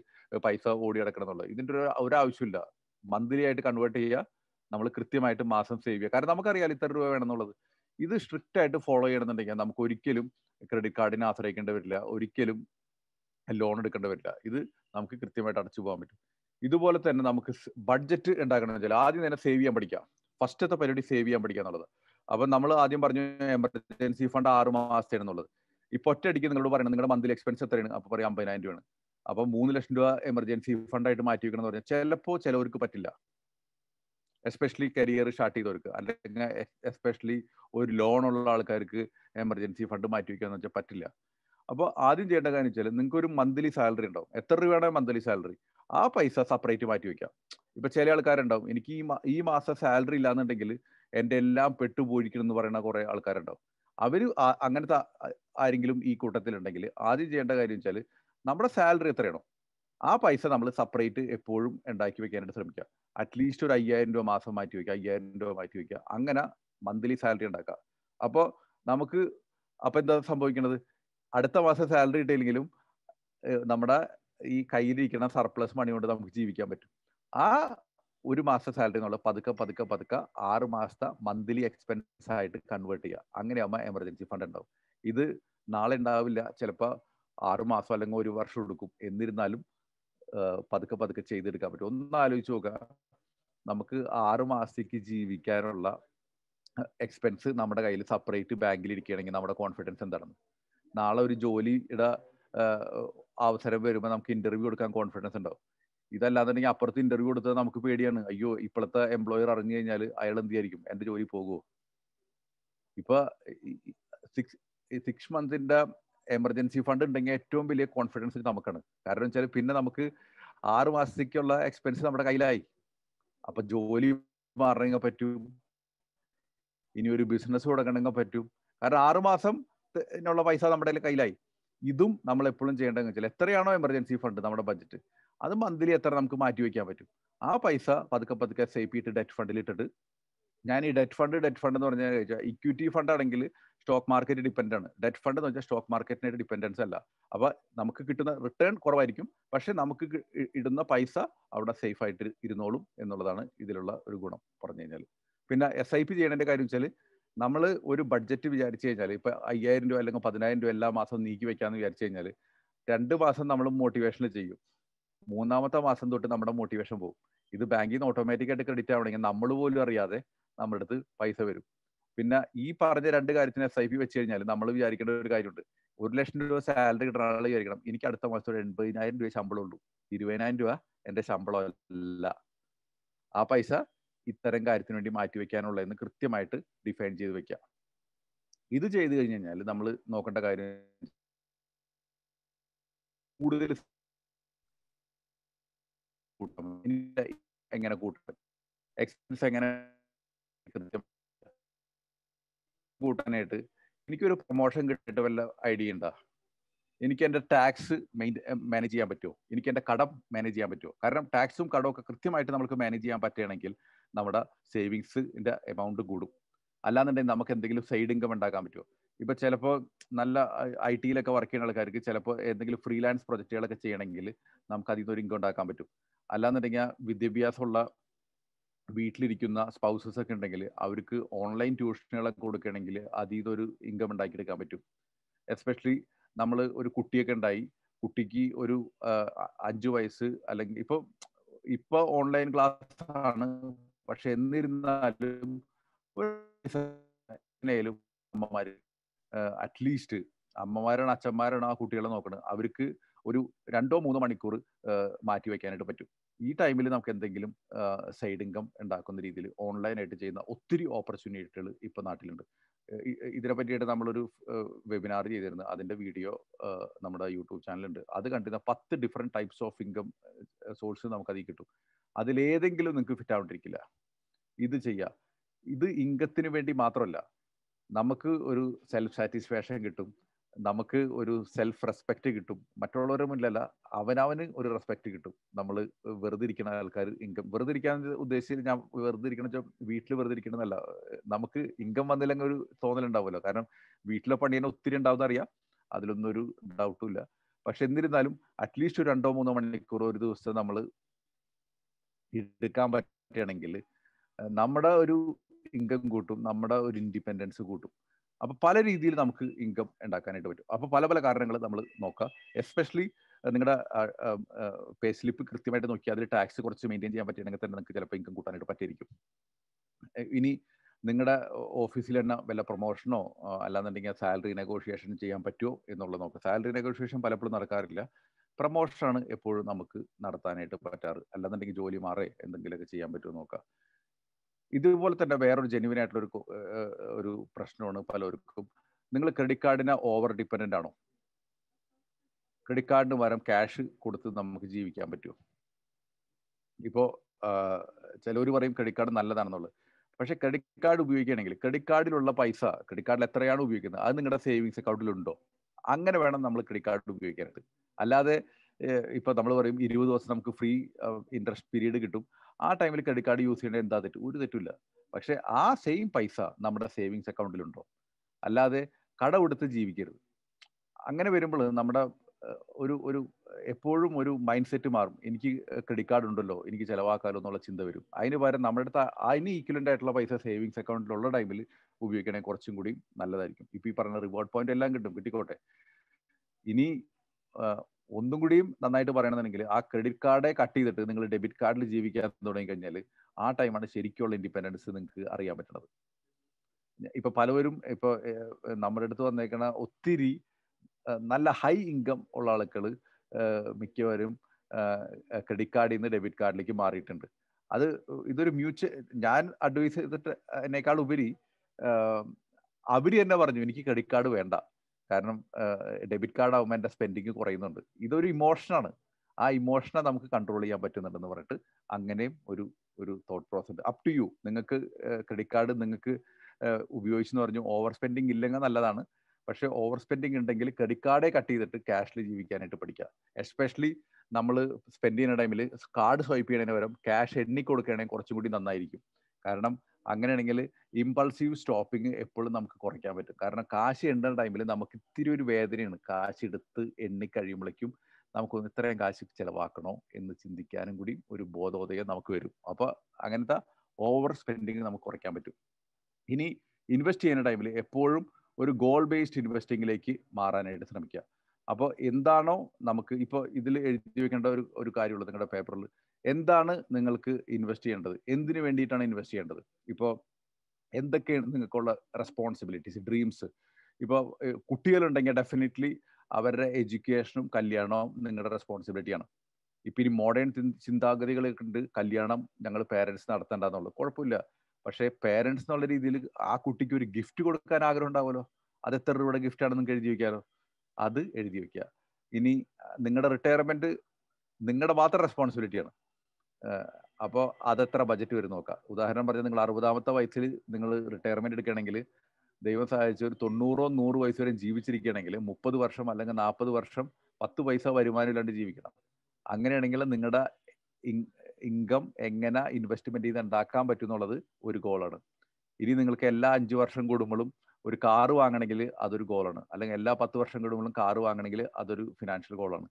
Speaker 1: പൈസ ഓടി അടക്കണം എന്നുള്ളത് ഇതിൻ്റെ ഒരു ആവശ്യമില്ല മന്ത്ലി ആയിട്ട് കൺവേർട്ട് ചെയ്യുക നമ്മൾ കൃത്യമായിട്ട് മാസം സേവ് ചെയ്യുക കാരണം നമുക്കറിയാം ഇത്ര രൂപ വേണമെന്നുള്ളത് ഇത് സ്ട്രിക്റ്റ് ആയിട്ട് ഫോളോ ചെയ്യണമെന്നുണ്ടെങ്കിൽ നമുക്ക് ഒരിക്കലും ക്രെഡിറ്റ് കാർഡിനെ ആശ്രയിക്കേണ്ടി വരില്ല ഒരിക്കലും ലോൺ എടുക്കേണ്ടി വരില്ല ഇത് നമുക്ക് കൃത്യമായിട്ട് അടച്ചു പോകാൻ പറ്റും ഇതുപോലെ തന്നെ നമുക്ക് ബഡ്ജറ്റ് ഉണ്ടാക്കണമെന്ന് വെച്ചാൽ ആദ്യം തന്നെ സേവ് ചെയ്യാൻ പഠിക്കാം ഫസ്റ്റത്തെ പരിപാടി സേവ് ചെയ്യാൻ പഠിക്കുക എന്നുള്ളത് അപ്പം നമ്മൾ ആദ്യം പറഞ്ഞു എമർജൻസി ഫണ്ട് ആറ് മാസത്തേണ് എന്നുള്ളത് ഇപ്പോൾ ഒറ്റയടിക്ക് നിങ്ങളോട് പറയണം നിങ്ങളുടെ മന്ത്ലി എക്സ്പെൻസ് എത്രയാണ് അപ്പോൾ പറയാം അമ്പതിനായിരം രൂപയാണ് അപ്പം മൂന്ന് ലക്ഷം രൂപ എമർജൻസി ഫണ്ടായിട്ട് മാറ്റി വെക്കണം എന്ന് പറഞ്ഞാൽ ചിലപ്പോൾ ചിലവർക്ക് പറ്റില്ല എസ്പെഷ്യലി കരിയർ സ്റ്റാർട്ട് ചെയ്തവർക്ക് അല്ലെങ്കിൽ എസ്പെഷ്യലി ഒരു ലോൺ ഉള്ള ആൾക്കാർക്ക് എമർജൻസി ഫണ്ട് മാറ്റി വയ്ക്കുക എന്ന് വെച്ചാൽ പറ്റില്ല അപ്പോൾ ആദ്യം ചെയ്യേണ്ട കാര്യം വെച്ചാൽ നിങ്ങൾക്ക് ഒരു മന്ത്ലി സാലറി ഉണ്ടാവും എത്ര രൂപയാണ് മന്ത്ലി സാലറി ആ പൈസ സെപ്പറേറ്റ് മാറ്റി വയ്ക്കാം ഇപ്പൊ ചില ആൾക്കാരുണ്ടാവും എനിക്ക് ഈ ഈ മാസം സാലറി ഇല്ലാന്നുണ്ടെങ്കിൽ എന്റെ എല്ലാം പെട്ടുപോയിരിക്കണം എന്ന് പറയുന്ന കുറെ ആൾക്കാരുണ്ടാവും അവര് അങ്ങനത്തെ ആരെങ്കിലും ഈ കൂട്ടത്തിലുണ്ടെങ്കിൽ ആദ്യം ചെയ്യേണ്ട കാര്യം വെച്ചാൽ നമ്മുടെ സാലറി എത്രയാണോ ആ പൈസ നമ്മൾ സെപ്പറേറ്റ് എപ്പോഴും ഉണ്ടാക്കി വെക്കാനായിട്ട് ശ്രമിക്കുക അറ്റ്ലീസ്റ്റ് ഒരു അയ്യായിരം രൂപ മാസം മാറ്റി വെക്കുക അയ്യായിരം രൂപ മാറ്റി വെക്കുക അങ്ങനെ മന്ത്ലി സാലറി ഉണ്ടാക്കുക അപ്പോൾ നമുക്ക് അപ്പോൾ എന്താ സംഭവിക്കുന്നത് അടുത്ത മാസം സാലറി കിട്ടിയില്ലെങ്കിലും നമ്മുടെ ഈ കയ്യിലിരിക്കുന്ന സർപ്ലസ് മണി കൊണ്ട് നമുക്ക് ജീവിക്കാൻ പറ്റും ആ ഒരു മാസത്തെ സാലറി എന്നുള്ള പതുക്കെ പതുക്കെ പതുക്കെ ആറ് മാസത്തെ മന്ത്ലി എക്സ്പെൻസ് ആയിട്ട് കൺവേർട്ട് ചെയ്യുക അങ്ങനെയാകുമ്പോൾ എമർജൻസി ഫണ്ട് ഉണ്ടാവും ഇത് നാളെ ഉണ്ടാവില്ല ചിലപ്പോൾ ആറ് മാസം അല്ലെങ്കിൽ ഒരു വർഷം എടുക്കും എന്നിരുന്നാലും പതുക്കെ പതുക്കെ ചെയ്തെടുക്കാൻ പറ്റും ഒന്ന് ആലോചിച്ച് നോക്കുക നമുക്ക് ആറു മാസത്തേക്ക് ജീവിക്കാനുള്ള എക്സ്പെൻസ് നമ്മുടെ കയ്യിൽ സെപ്പറേറ്റ് ബാങ്കിൽ ഇരിക്കുകയാണെങ്കിൽ നമ്മുടെ കോൺഫിഡൻസ് എന്താണ് നാളെ ഒരു ജോലിയുടെ അവസരം വരുമ്പോൾ നമുക്ക് ഇന്റർവ്യൂ കൊടുക്കാൻ കോൺഫിഡൻസ് ഉണ്ടാവും ഇതല്ലാന്നുണ്ടെങ്കിൽ അപ്പുറത്ത് ഇന്റർവ്യൂ കൊടുത്താൽ നമുക്ക് പേടിയാണ് അയ്യോ ഇപ്പോഴത്തെ എംപ്ലോയർ അറിഞ്ഞു കഴിഞ്ഞാൽ അയാൾ എന്ത് ചെയ്യായിരിക്കും എൻ്റെ ജോലി പോകുമോ ഇപ്പൊ സിക്സ് സിക്സ് മന്ത്സിന്റെ എമർജൻസി ഫണ്ട് ഉണ്ടെങ്കിൽ ഏറ്റവും വലിയ കോൺഫിഡൻസ് നമുക്കാണ് കാരണം വെച്ചാൽ പിന്നെ നമുക്ക് ആറ് മാസത്തേക്കുള്ള എക്സ്പെൻസ് നമ്മുടെ കയ്യിലായി അപ്പൊ ജോലി മാറണമെങ്കിൽ പറ്റും ഇനി ഒരു ബിസിനസ് തുടങ്ങണമെങ്കിൽ പറ്റും കാരണം ആറ് മാസം പൈസ നമ്മുടെ കയ്യിലായി ഇതും നമ്മൾ എപ്പോഴും ചെയ്യേണ്ടതെന്ന് വെച്ചാൽ എത്രയാണോ എമർജൻസി ഫണ്ട് നമ്മുടെ ബഡ്ജറ്റ് അത് മന്ത്ലി എത്ര നമുക്ക് മാറ്റി വെക്കാൻ പറ്റും ആ പൈസ പതുക്കെ പതുക്കെ സേഫ് ചെയ്തിട്ട് ഡെറ്റ് ഫണ്ടിൽ ഇട്ടിട്ട് ഞാൻ ഈ ഡെറ്റ് ഫണ്ട് ഡെറ്റ് ഫണ്ട് എന്ന് പറഞ്ഞാൽ ഇക്വിറ്റി ഫണ്ട് ആണെങ്കിൽ സ്റ്റോക്ക് മാർക്കറ്റ് ഡിപ്പെൻഡ് ആണ് ഡെറ്റ് ഫണ്ട് എന്ന് വെച്ചാൽ സ്റ്റോക്ക് മാർക്കറ്റിനായിട്ട് ഡിപ്പെൻഡൻസ് അല്ല അപ്പോൾ നമുക്ക് കിട്ടുന്ന റിട്ടേൺ കുറവായിരിക്കും പക്ഷേ നമുക്ക് ഇടുന്ന പൈസ അവിടെ സേഫ് ആയിട്ട് ഇരുന്നോളും എന്നുള്ളതാണ് ഇതിലുള്ള ഒരു ഗുണം പറഞ്ഞു കഴിഞ്ഞാൽ പിന്നെ എസ് ഐ പി ചെയ്യേണ്ടതിൻ്റെ കാര്യം വെച്ചാൽ നമ്മൾ ഒരു ബഡ്ജറ്റ് വിചാരിച്ചു കഴിഞ്ഞാൽ ഇപ്പൊ അയ്യായിരം രൂപ അല്ലെങ്കിൽ പതിനായിരം രൂപ എല്ലാ മാസം നീക്കി വെക്കാമെന്ന് വിചാരിച്ചു കഴിഞ്ഞാൽ രണ്ട് മാസം നമ്മൾ മോട്ടിവേഷൻ ചെയ്യും മൂന്നാമത്തെ മാസം തൊട്ട് നമ്മുടെ മോട്ടിവേഷൻ പോകും ഇത് ബാങ്കിൽ നിന്ന് ഓട്ടോമാറ്റിക്കായിട്ട് ക്രെഡിറ്റ് ആവണമെങ്കിൽ നമ്മൾ പോലും അറിയാതെ നമ്മുടെ അടുത്ത് പൈസ വരും പിന്നെ ഈ പറഞ്ഞ രണ്ട് കാര്യത്തിന് എസ് ഐ പി വെച്ച് കഴിഞ്ഞാൽ നമ്മൾ വിചാരിക്കേണ്ട ഒരു കാര്യമുണ്ട് ഒരു ലക്ഷം രൂപ സാലറി കിട്ടുന്ന ആളെ വിചാരിക്കണം എനിക്ക് അടുത്ത മാസം ഒരു എൺപതിനായിരം രൂപ ശമ്പളം ഉള്ളൂ ഇരുപതിനായിരം രൂപ എന്റെ ശമ്പളം അല്ല ആ പൈസ ഇത്തരം കാര്യത്തിന് വേണ്ടി എന്ന് കൃത്യമായിട്ട് ഡിഫൈൻ ചെയ്ത് വെക്കാം ഇത് ചെയ്തു കഴിഞ്ഞ് കഴിഞ്ഞാൽ നമ്മൾ നോക്കേണ്ട കാര്യം കൂടുതൽ എങ്ങനെ കൂട്ടും എക്സ്പെൻസ് എങ്ങനെ കൃത്യം കൂട്ടാനായിട്ട് എനിക്കൊരു പ്രൊമോഷൻ കിട്ടിയിട്ട് വല്ല ഐഡിയ ഉണ്ടാ എനിക്ക് എൻ്റെ ടാക്സ് മാനേജ് ചെയ്യാൻ പറ്റുമോ എനിക്ക് എൻ്റെ കടം മാനേജ് ചെയ്യാൻ പറ്റുമോ കാരണം ടാക്സും കടവും ഒക്കെ കൃത്യമായിട്ട് നമുക്ക് മാനേജ് ചെയ്യാൻ പറ്റുകയാണെങ്കിൽ നമ്മുടെ സേവിങ്സിൻ്റെ എമൗണ്ട് കൂടും അല്ലാന്നുണ്ടെങ്കിൽ നമുക്ക് എന്തെങ്കിലും സൈഡ് ഇൻകം ഉണ്ടാക്കാൻ പറ്റുമോ ഇപ്പൊ ചിലപ്പോൾ നല്ല ഐ ടിയിലൊക്കെ വർക്ക് ചെയ്യുന്ന ആൾക്കാർക്ക് ചിലപ്പോൾ എന്തെങ്കിലും ഫ്രീലാൻസ് പ്രൊജക്റ്റുകളൊക്കെ ചെയ്യണമെങ്കിൽ നമുക്ക് അതിൽ നിന്ന് ഒരു ഇൻകം ഉണ്ടാക്കാൻ പറ്റും അല്ലാന്നുണ്ടെങ്കിൽ വിദ്യാഭ്യാസമുള്ള വീട്ടിലിരിക്കുന്ന സ്പൗസസ് ഒക്കെ ഉണ്ടെങ്കിൽ അവർക്ക് ഓൺലൈൻ ട്യൂഷനുകളൊക്കെ കൊടുക്കുകയാണെങ്കിൽ അതീതൊരു ഇൻകം ഉണ്ടാക്കിയെടുക്കാൻ പറ്റും എസ്പെഷ്യലി നമ്മൾ ഒരു കുട്ടിയൊക്കെ ഉണ്ടായി കുട്ടിക്ക് ഒരു അഞ്ചു വയസ്സ് അല്ലെങ്കിൽ ഇപ്പൊ ഇപ്പൊ ഓൺലൈൻ ക്ലാസ് ആണ് പക്ഷെ എന്നിരുന്നാലും അമ്മമാര് അറ്റ്ലീസ്റ്റ് അമ്മമാരാണ് അച്ഛന്മാരാണ് ആ കുട്ടികളെ നോക്കുന്നത് അവർക്ക് ഒരു രണ്ടോ മൂന്നോ മണിക്കൂർ മാറ്റി വെക്കാനായിട്ട് പറ്റും ഈ ടൈമിൽ നമുക്ക് എന്തെങ്കിലും സൈഡ് ഇൻകം ഉണ്ടാക്കുന്ന രീതിയിൽ ഓൺലൈനായിട്ട് ചെയ്യുന്ന ഒത്തിരി ഓപ്പർച്യൂണിറ്റികൾ ഇപ്പോൾ നാട്ടിലുണ്ട് ഇതിനെ പറ്റിയിട്ട് നമ്മളൊരു വെബിനാർ ചെയ്തിരുന്നു അതിന്റെ വീഡിയോ നമ്മുടെ യൂട്യൂബ് ചാനലുണ്ട് അത് കണ്ടിരുന്ന പത്ത് different types of income source നമുക്ക് അതിൽ കിട്ടും അതിലേതെങ്കിലും നിങ്ങൾക്ക് ഫിറ്റ് ആവേണ്ടിരിക്കില്ല ഇത് ചെയ്യുക ഇത് ഇൻകത്തിന് വേണ്ടി മാത്രമല്ല നമുക്ക് ഒരു സെൽഫ് സാറ്റിസ്ഫാക്ഷൻ കിട്ടും നമുക്ക് ഒരു സെൽഫ് റെസ്പെക്റ്റ് കിട്ടും മറ്റുള്ളവരുടെ മുന്നിലല്ല അവനവന് ഒരു റെസ്പെക്റ്റ് കിട്ടും നമ്മൾ വെറുതെ ഇരിക്കുന്ന ആൾക്കാർ ഇൻകം വെറുതെ ഇരിക്കാൻ ഉദ്ദേശിച്ച് ഞാൻ വെറുതെ ഇരിക്കണം വെച്ചാൽ വീട്ടിൽ വെറുതെ ഇരിക്കണമെന്നല്ല നമുക്ക് ഇൻകം വന്നില്ലെങ്കിൽ ഒരു തോന്നലുണ്ടാവുമല്ലോ കാരണം വീട്ടിലെ പണി തന്നെ ഒത്തിരി ഉണ്ടാവുന്ന അറിയാം അതിലൊന്നും ഒരു ഡൗട്ടും ഇല്ല പക്ഷെ എന്നിരുന്നാലും അറ്റ്ലീസ്റ്റ് ഒരു രണ്ടോ മൂന്നോ മണിക്കൂർ ഒരു ദിവസം നമ്മൾ എടുക്കാൻ പറ്റുകയാണെങ്കിൽ നമ്മുടെ ഒരു ഇൻകം കൂട്ടും നമ്മുടെ ഒരു ഇൻഡിപെൻഡൻസ് കൂട്ടും അപ്പോൾ പല രീതിയിൽ നമുക്ക് ഇൻകം ഉണ്ടാക്കാനായിട്ട് പറ്റും അപ്പോൾ പല പല കാരണങ്ങൾ നമ്മൾ നോക്കുക എസ്പെഷ്യലി നിങ്ങളുടെ പേ സ്ലിപ്പ് കൃത്യമായിട്ട് നോക്കിയാൽ അതിൽ ടാക്സ് കുറച്ച് മെയിൻറ്റെയിൻ ചെയ്യാൻ പറ്റുകയാണെങ്കിൽ തന്നെ നിങ്ങൾക്ക് ചിലപ്പോൾ ഇൻകം കൂട്ടാനായിട്ട് പറ്റിയിരിക്കും ഇനി നിങ്ങളുടെ ഓഫീസിൽ തന്നെ വല്ല പ്രൊമോഷനോ അല്ലാന്നുണ്ടെങ്കിൽ സാലറി നെഗോഷിയേഷൻ ചെയ്യാൻ പറ്റുമോ എന്നുള്ളത് നോക്കുക സാലറി നെഗോഷിയേഷൻ പലപ്പോഴും നടക്കാറില്ല പ്രൊമോഷനാണ് എപ്പോഴും നമുക്ക് നടത്താനായിട്ട് പറ്റാറ് അല്ലാന്നുണ്ടെങ്കിൽ ജോലി മാറേ എന്തെങ്കിലുമൊക്കെ ചെയ്യാൻ പറ്റുമോ നോക്കുക ഇതുപോലെ തന്നെ വേറൊരു ജെന്യൂൻ ആയിട്ടുള്ള ഒരു ഒരു പ്രശ്നമാണ് പലർക്കും നിങ്ങൾ ക്രെഡിറ്റ് കാർഡിനെ ഓവർ ഡിപ്പെൻഡൻ്റ് ആണോ ക്രെഡിറ്റ് കാർഡിന് പകരം ക്യാഷ് കൊടുത്ത് നമുക്ക് ജീവിക്കാൻ പറ്റുമോ ഇപ്പോൾ ചിലവർ പറയും ക്രെഡിറ്റ് കാർഡ് നല്ലതാണെന്നുള്ളത് പക്ഷെ ക്രെഡിറ്റ് കാർഡ് ഉപയോഗിക്കുകയാണെങ്കിൽ ക്രെഡിറ്റ് കാർഡിലുള്ള പൈസ ക്രെഡിറ്റ് കാർഡിൽ എത്രയാണ് ഉപയോഗിക്കുന്നത് അത് നിങ്ങളുടെ സേവിങ്സ് അക്കൗണ്ടിലുണ്ടോ അങ്ങനെ വേണം നമ്മൾ ക്രെഡിറ്റ് കാർഡ് ഉപയോഗിക്കാനായിട്ട് അല്ലാതെ ഇപ്പൊ നമ്മൾ പറയും ഇരുപത് ദിവസം നമുക്ക് ഫ്രീ ഇൻട്രസ്റ്റ് പീരീഡ് കിട്ടും ആ ടൈമിൽ ക്രെഡിറ്റ് കാർഡ് യൂസ് ചെയ്യേണ്ട എന്താ തെറ്റ് ഒരു തെറ്റില്ല പക്ഷെ ആ സെയിം പൈസ നമ്മുടെ സേവിങ്സ് അക്കൗണ്ടിലുണ്ടോ അല്ലാതെ കടമെടുത്ത് ജീവിക്കരുത് അങ്ങനെ വരുമ്പോൾ നമ്മുടെ ഒരു ഒരു എപ്പോഴും ഒരു മൈൻഡ് സെറ്റ് മാറും എനിക്ക് ക്രെഡിറ്റ് കാർഡ് ഉണ്ടല്ലോ എനിക്ക് ചിലവാക്കാലോ എന്നുള്ള ചിന്ത വരും അതിന് പകരം നമ്മുടെ അടുത്ത് അതിന് ഈക്വലൻ്റ് ആയിട്ടുള്ള പൈസ സേവിങ്സ് അക്കൗണ്ടിലുള്ള ടൈമിൽ ഉപയോഗിക്കണേ കുറച്ചും കൂടി നല്ലതായിരിക്കും ഇപ്പം ഈ പറഞ്ഞ റിവാർഡ് പോയിന്റ് എല്ലാം കിട്ടും കിട്ടിക്കോട്ടെ ഇനി ഒന്നും കൂടിയും നന്നായിട്ട് പറയണമെന്നുണ്ടെങ്കിൽ ആ ക്രെഡിറ്റ് കാർഡേ കട്ട് ചെയ്തിട്ട് നിങ്ങൾ ഡെബിറ്റ് കാർഡിൽ ജീവിക്കാൻ തുടങ്ങി കഴിഞ്ഞാൽ ആ ടൈമാണ് ശരിക്കുള്ള ഇൻഡിപെൻഡൻസ് നിങ്ങൾക്ക് അറിയാൻ പറ്റുന്നത് ഇപ്പൊ പലവരും ഇപ്പൊ നമ്മുടെ അടുത്ത് വന്നേക്കണ ഒത്തിരി നല്ല ഹൈ ഇൻകം ഉള്ള ആളുകൾ മിക്കവരും ക്രെഡിറ്റ് കാർഡിൽ നിന്ന് ഡെബിറ്റ് കാർഡിലേക്ക് മാറിയിട്ടുണ്ട് അത് ഇതൊരു മ്യൂച്വൽ ഞാൻ അഡ്വൈസ് ചെയ്തിട്ട് എന്നേക്കാൾ ഉപരി അവര് തന്നെ പറഞ്ഞു എനിക്ക് ക്രെഡിറ്റ് കാർഡ് വേണ്ട കാരണം ഡെബിറ്റ് കാർഡ് ആകുമ്പോൾ എൻ്റെ സ്പെൻഡിങ് കുറയുന്നുണ്ട് ഇതൊരു ഇമോഷനാണ് ആ ഇമോഷനെ നമുക്ക് കൺട്രോൾ ചെയ്യാൻ പറ്റുന്നുണ്ടെന്ന് പറഞ്ഞിട്ട് അങ്ങനെയും ഒരു ഒരു തോട്ട് പ്രോസസ് ഉണ്ട് അപ് ടു യു നിങ്ങൾക്ക് ക്രെഡിറ്റ് കാർഡ് നിങ്ങൾക്ക് ഉപയോഗിച്ചെന്ന് പറഞ്ഞു ഓവർ സ്പെൻഡിങ് ഇല്ലെങ്കിൽ നല്ലതാണ് പക്ഷേ ഓവർ സ്പെൻഡിങ് ഉണ്ടെങ്കിൽ ക്രെഡിറ്റ് കാർഡേ കട്ട് ചെയ്തിട്ട് ക്യാഷിൽ ജീവിക്കാനായിട്ട് പഠിക്കുക എസ്പെഷ്യലി നമ്മൾ സ്പെൻഡ് ചെയ്യുന്ന ടൈമിൽ കാർഡ് സ്വൈപ്പ് ചെയ്യണതിന് പകരം ക്യാഷ് എണ്ണി കൊടുക്കുകയാണെങ്കിൽ കുറച്ചും കൂടി നന്നായിരിക്കും കാരണം അങ്ങനെയാണെങ്കിൽ ഇമ്പൾസീവ് സ്റ്റോപ്പിംഗ് എപ്പോഴും നമുക്ക് കുറയ്ക്കാൻ പറ്റും കാരണം കാശ് എണ്ണുന്ന ടൈമിൽ നമുക്ക് ഇത്തിരി ഒരു വേദനയാണ് കാശ് എടുത്ത് എണ്ണി കഴിയുമ്പോഴേക്കും നമുക്കൊന്ന് ഇത്രയും കാശ് ചിലവാക്കണോ എന്ന് ചിന്തിക്കാനും കൂടി ഒരു ബോധോദയം നമുക്ക് വരും അപ്പോൾ അങ്ങനത്തെ ഓവർ സ്പെൻഡിങ് നമുക്ക് കുറയ്ക്കാൻ പറ്റും ഇനി ഇൻവെസ്റ്റ് ചെയ്യുന്ന ടൈമിൽ എപ്പോഴും ഒരു ഗോൾ ബേസ്ഡ് ഇൻവെസ്റ്റിങ്ങിലേക്ക് മാറാനായിട്ട് ശ്രമിക്കുക അപ്പോൾ എന്താണോ നമുക്ക് ഇപ്പോൾ ഇതിൽ എഴുതി വെക്കേണ്ട ഒരു ഒരു കാര്യമുള്ളത് നിങ്ങളുടെ പേപ്പറിൽ എന്താണ് നിങ്ങൾക്ക് ഇൻവെസ്റ്റ് ചെയ്യേണ്ടത് എന്തിനു വേണ്ടിയിട്ടാണ് ഇൻവെസ്റ്റ് ചെയ്യേണ്ടത് ഇപ്പോൾ എന്തൊക്കെയാണ് നിങ്ങൾക്കുള്ള റെസ്പോൺസിബിലിറ്റീസ് ഡ്രീംസ് ഇപ്പോൾ കുട്ടികളുണ്ടെങ്കിൽ ഡെഫിനറ്റ്ലി അവരുടെ എഡ്യൂക്കേഷനും കല്യാണവും നിങ്ങളുടെ റെസ്പോൺസിബിലിറ്റിയാണ് ഇപ്പം ഇനി മോഡേൺ ചിന്താഗതികളൊക്കെ ഉണ്ട് കല്യാണം ഞങ്ങൾ പേരൻസ് നടത്തേണ്ടെന്നുള്ളത് കുഴപ്പമില്ല പക്ഷേ പേരൻസ് എന്നുള്ള രീതിയിൽ ആ കുട്ടിക്ക് ഒരു ഗിഫ്റ്റ് കൊടുക്കാൻ ആഗ്രഹം ഉണ്ടാവുമല്ലോ അത് എത്ര രൂപയുടെ ഗിഫ്റ്റ് ആണെന്ന് എഴുതി വെക്കാലോ അത് എഴുതി വെക്കുക ഇനി നിങ്ങളുടെ റിട്ടയർമെന്റ് നിങ്ങളുടെ മാത്രം റെസ്പോൺസിബിലിറ്റിയാണ് അപ്പോൾ അതെത്ര ബജറ്റ് വരും നോക്കാം ഉദാഹരണം പറഞ്ഞാൽ നിങ്ങൾ അറുപതാമത്തെ വയസ്സിൽ നിങ്ങൾ റിട്ടയർമെന്റ് എടുക്കുകയാണെങ്കിൽ ദൈവം സഹായിച്ച ഒരു തൊണ്ണൂറോ നൂറ് വയസ്സ് വരെ ജീവിച്ചിരിക്കുകയാണെങ്കിൽ മുപ്പത് വർഷം അല്ലെങ്കിൽ നാൽപ്പത് വർഷം പത്ത് പൈസ വരുമാനം ഇല്ലാണ്ട് ജീവിക്കണം അങ്ങനെയാണെങ്കിൽ നിങ്ങളുടെ ഇൻകം എങ്ങനെ ഇൻവെസ്റ്റ്മെന്റ് ചെയ്ത് ഉണ്ടാക്കാൻ പറ്റുന്നുള്ളത് ഒരു ഗോളാണ് ഇനി നിങ്ങൾക്ക് എല്ലാ അഞ്ച് വർഷം കൂടുമ്പോഴും ഒരു കാറ് വാങ്ങണമെങ്കിൽ അതൊരു ഗോളാണ് അല്ലെങ്കിൽ എല്ലാ പത്ത് വർഷം കൂടുമ്പോഴും കാറ് വാങ്ങണമെങ്കിൽ അതൊരു ഫിനാൻഷ്യൽ ഗോളാണ്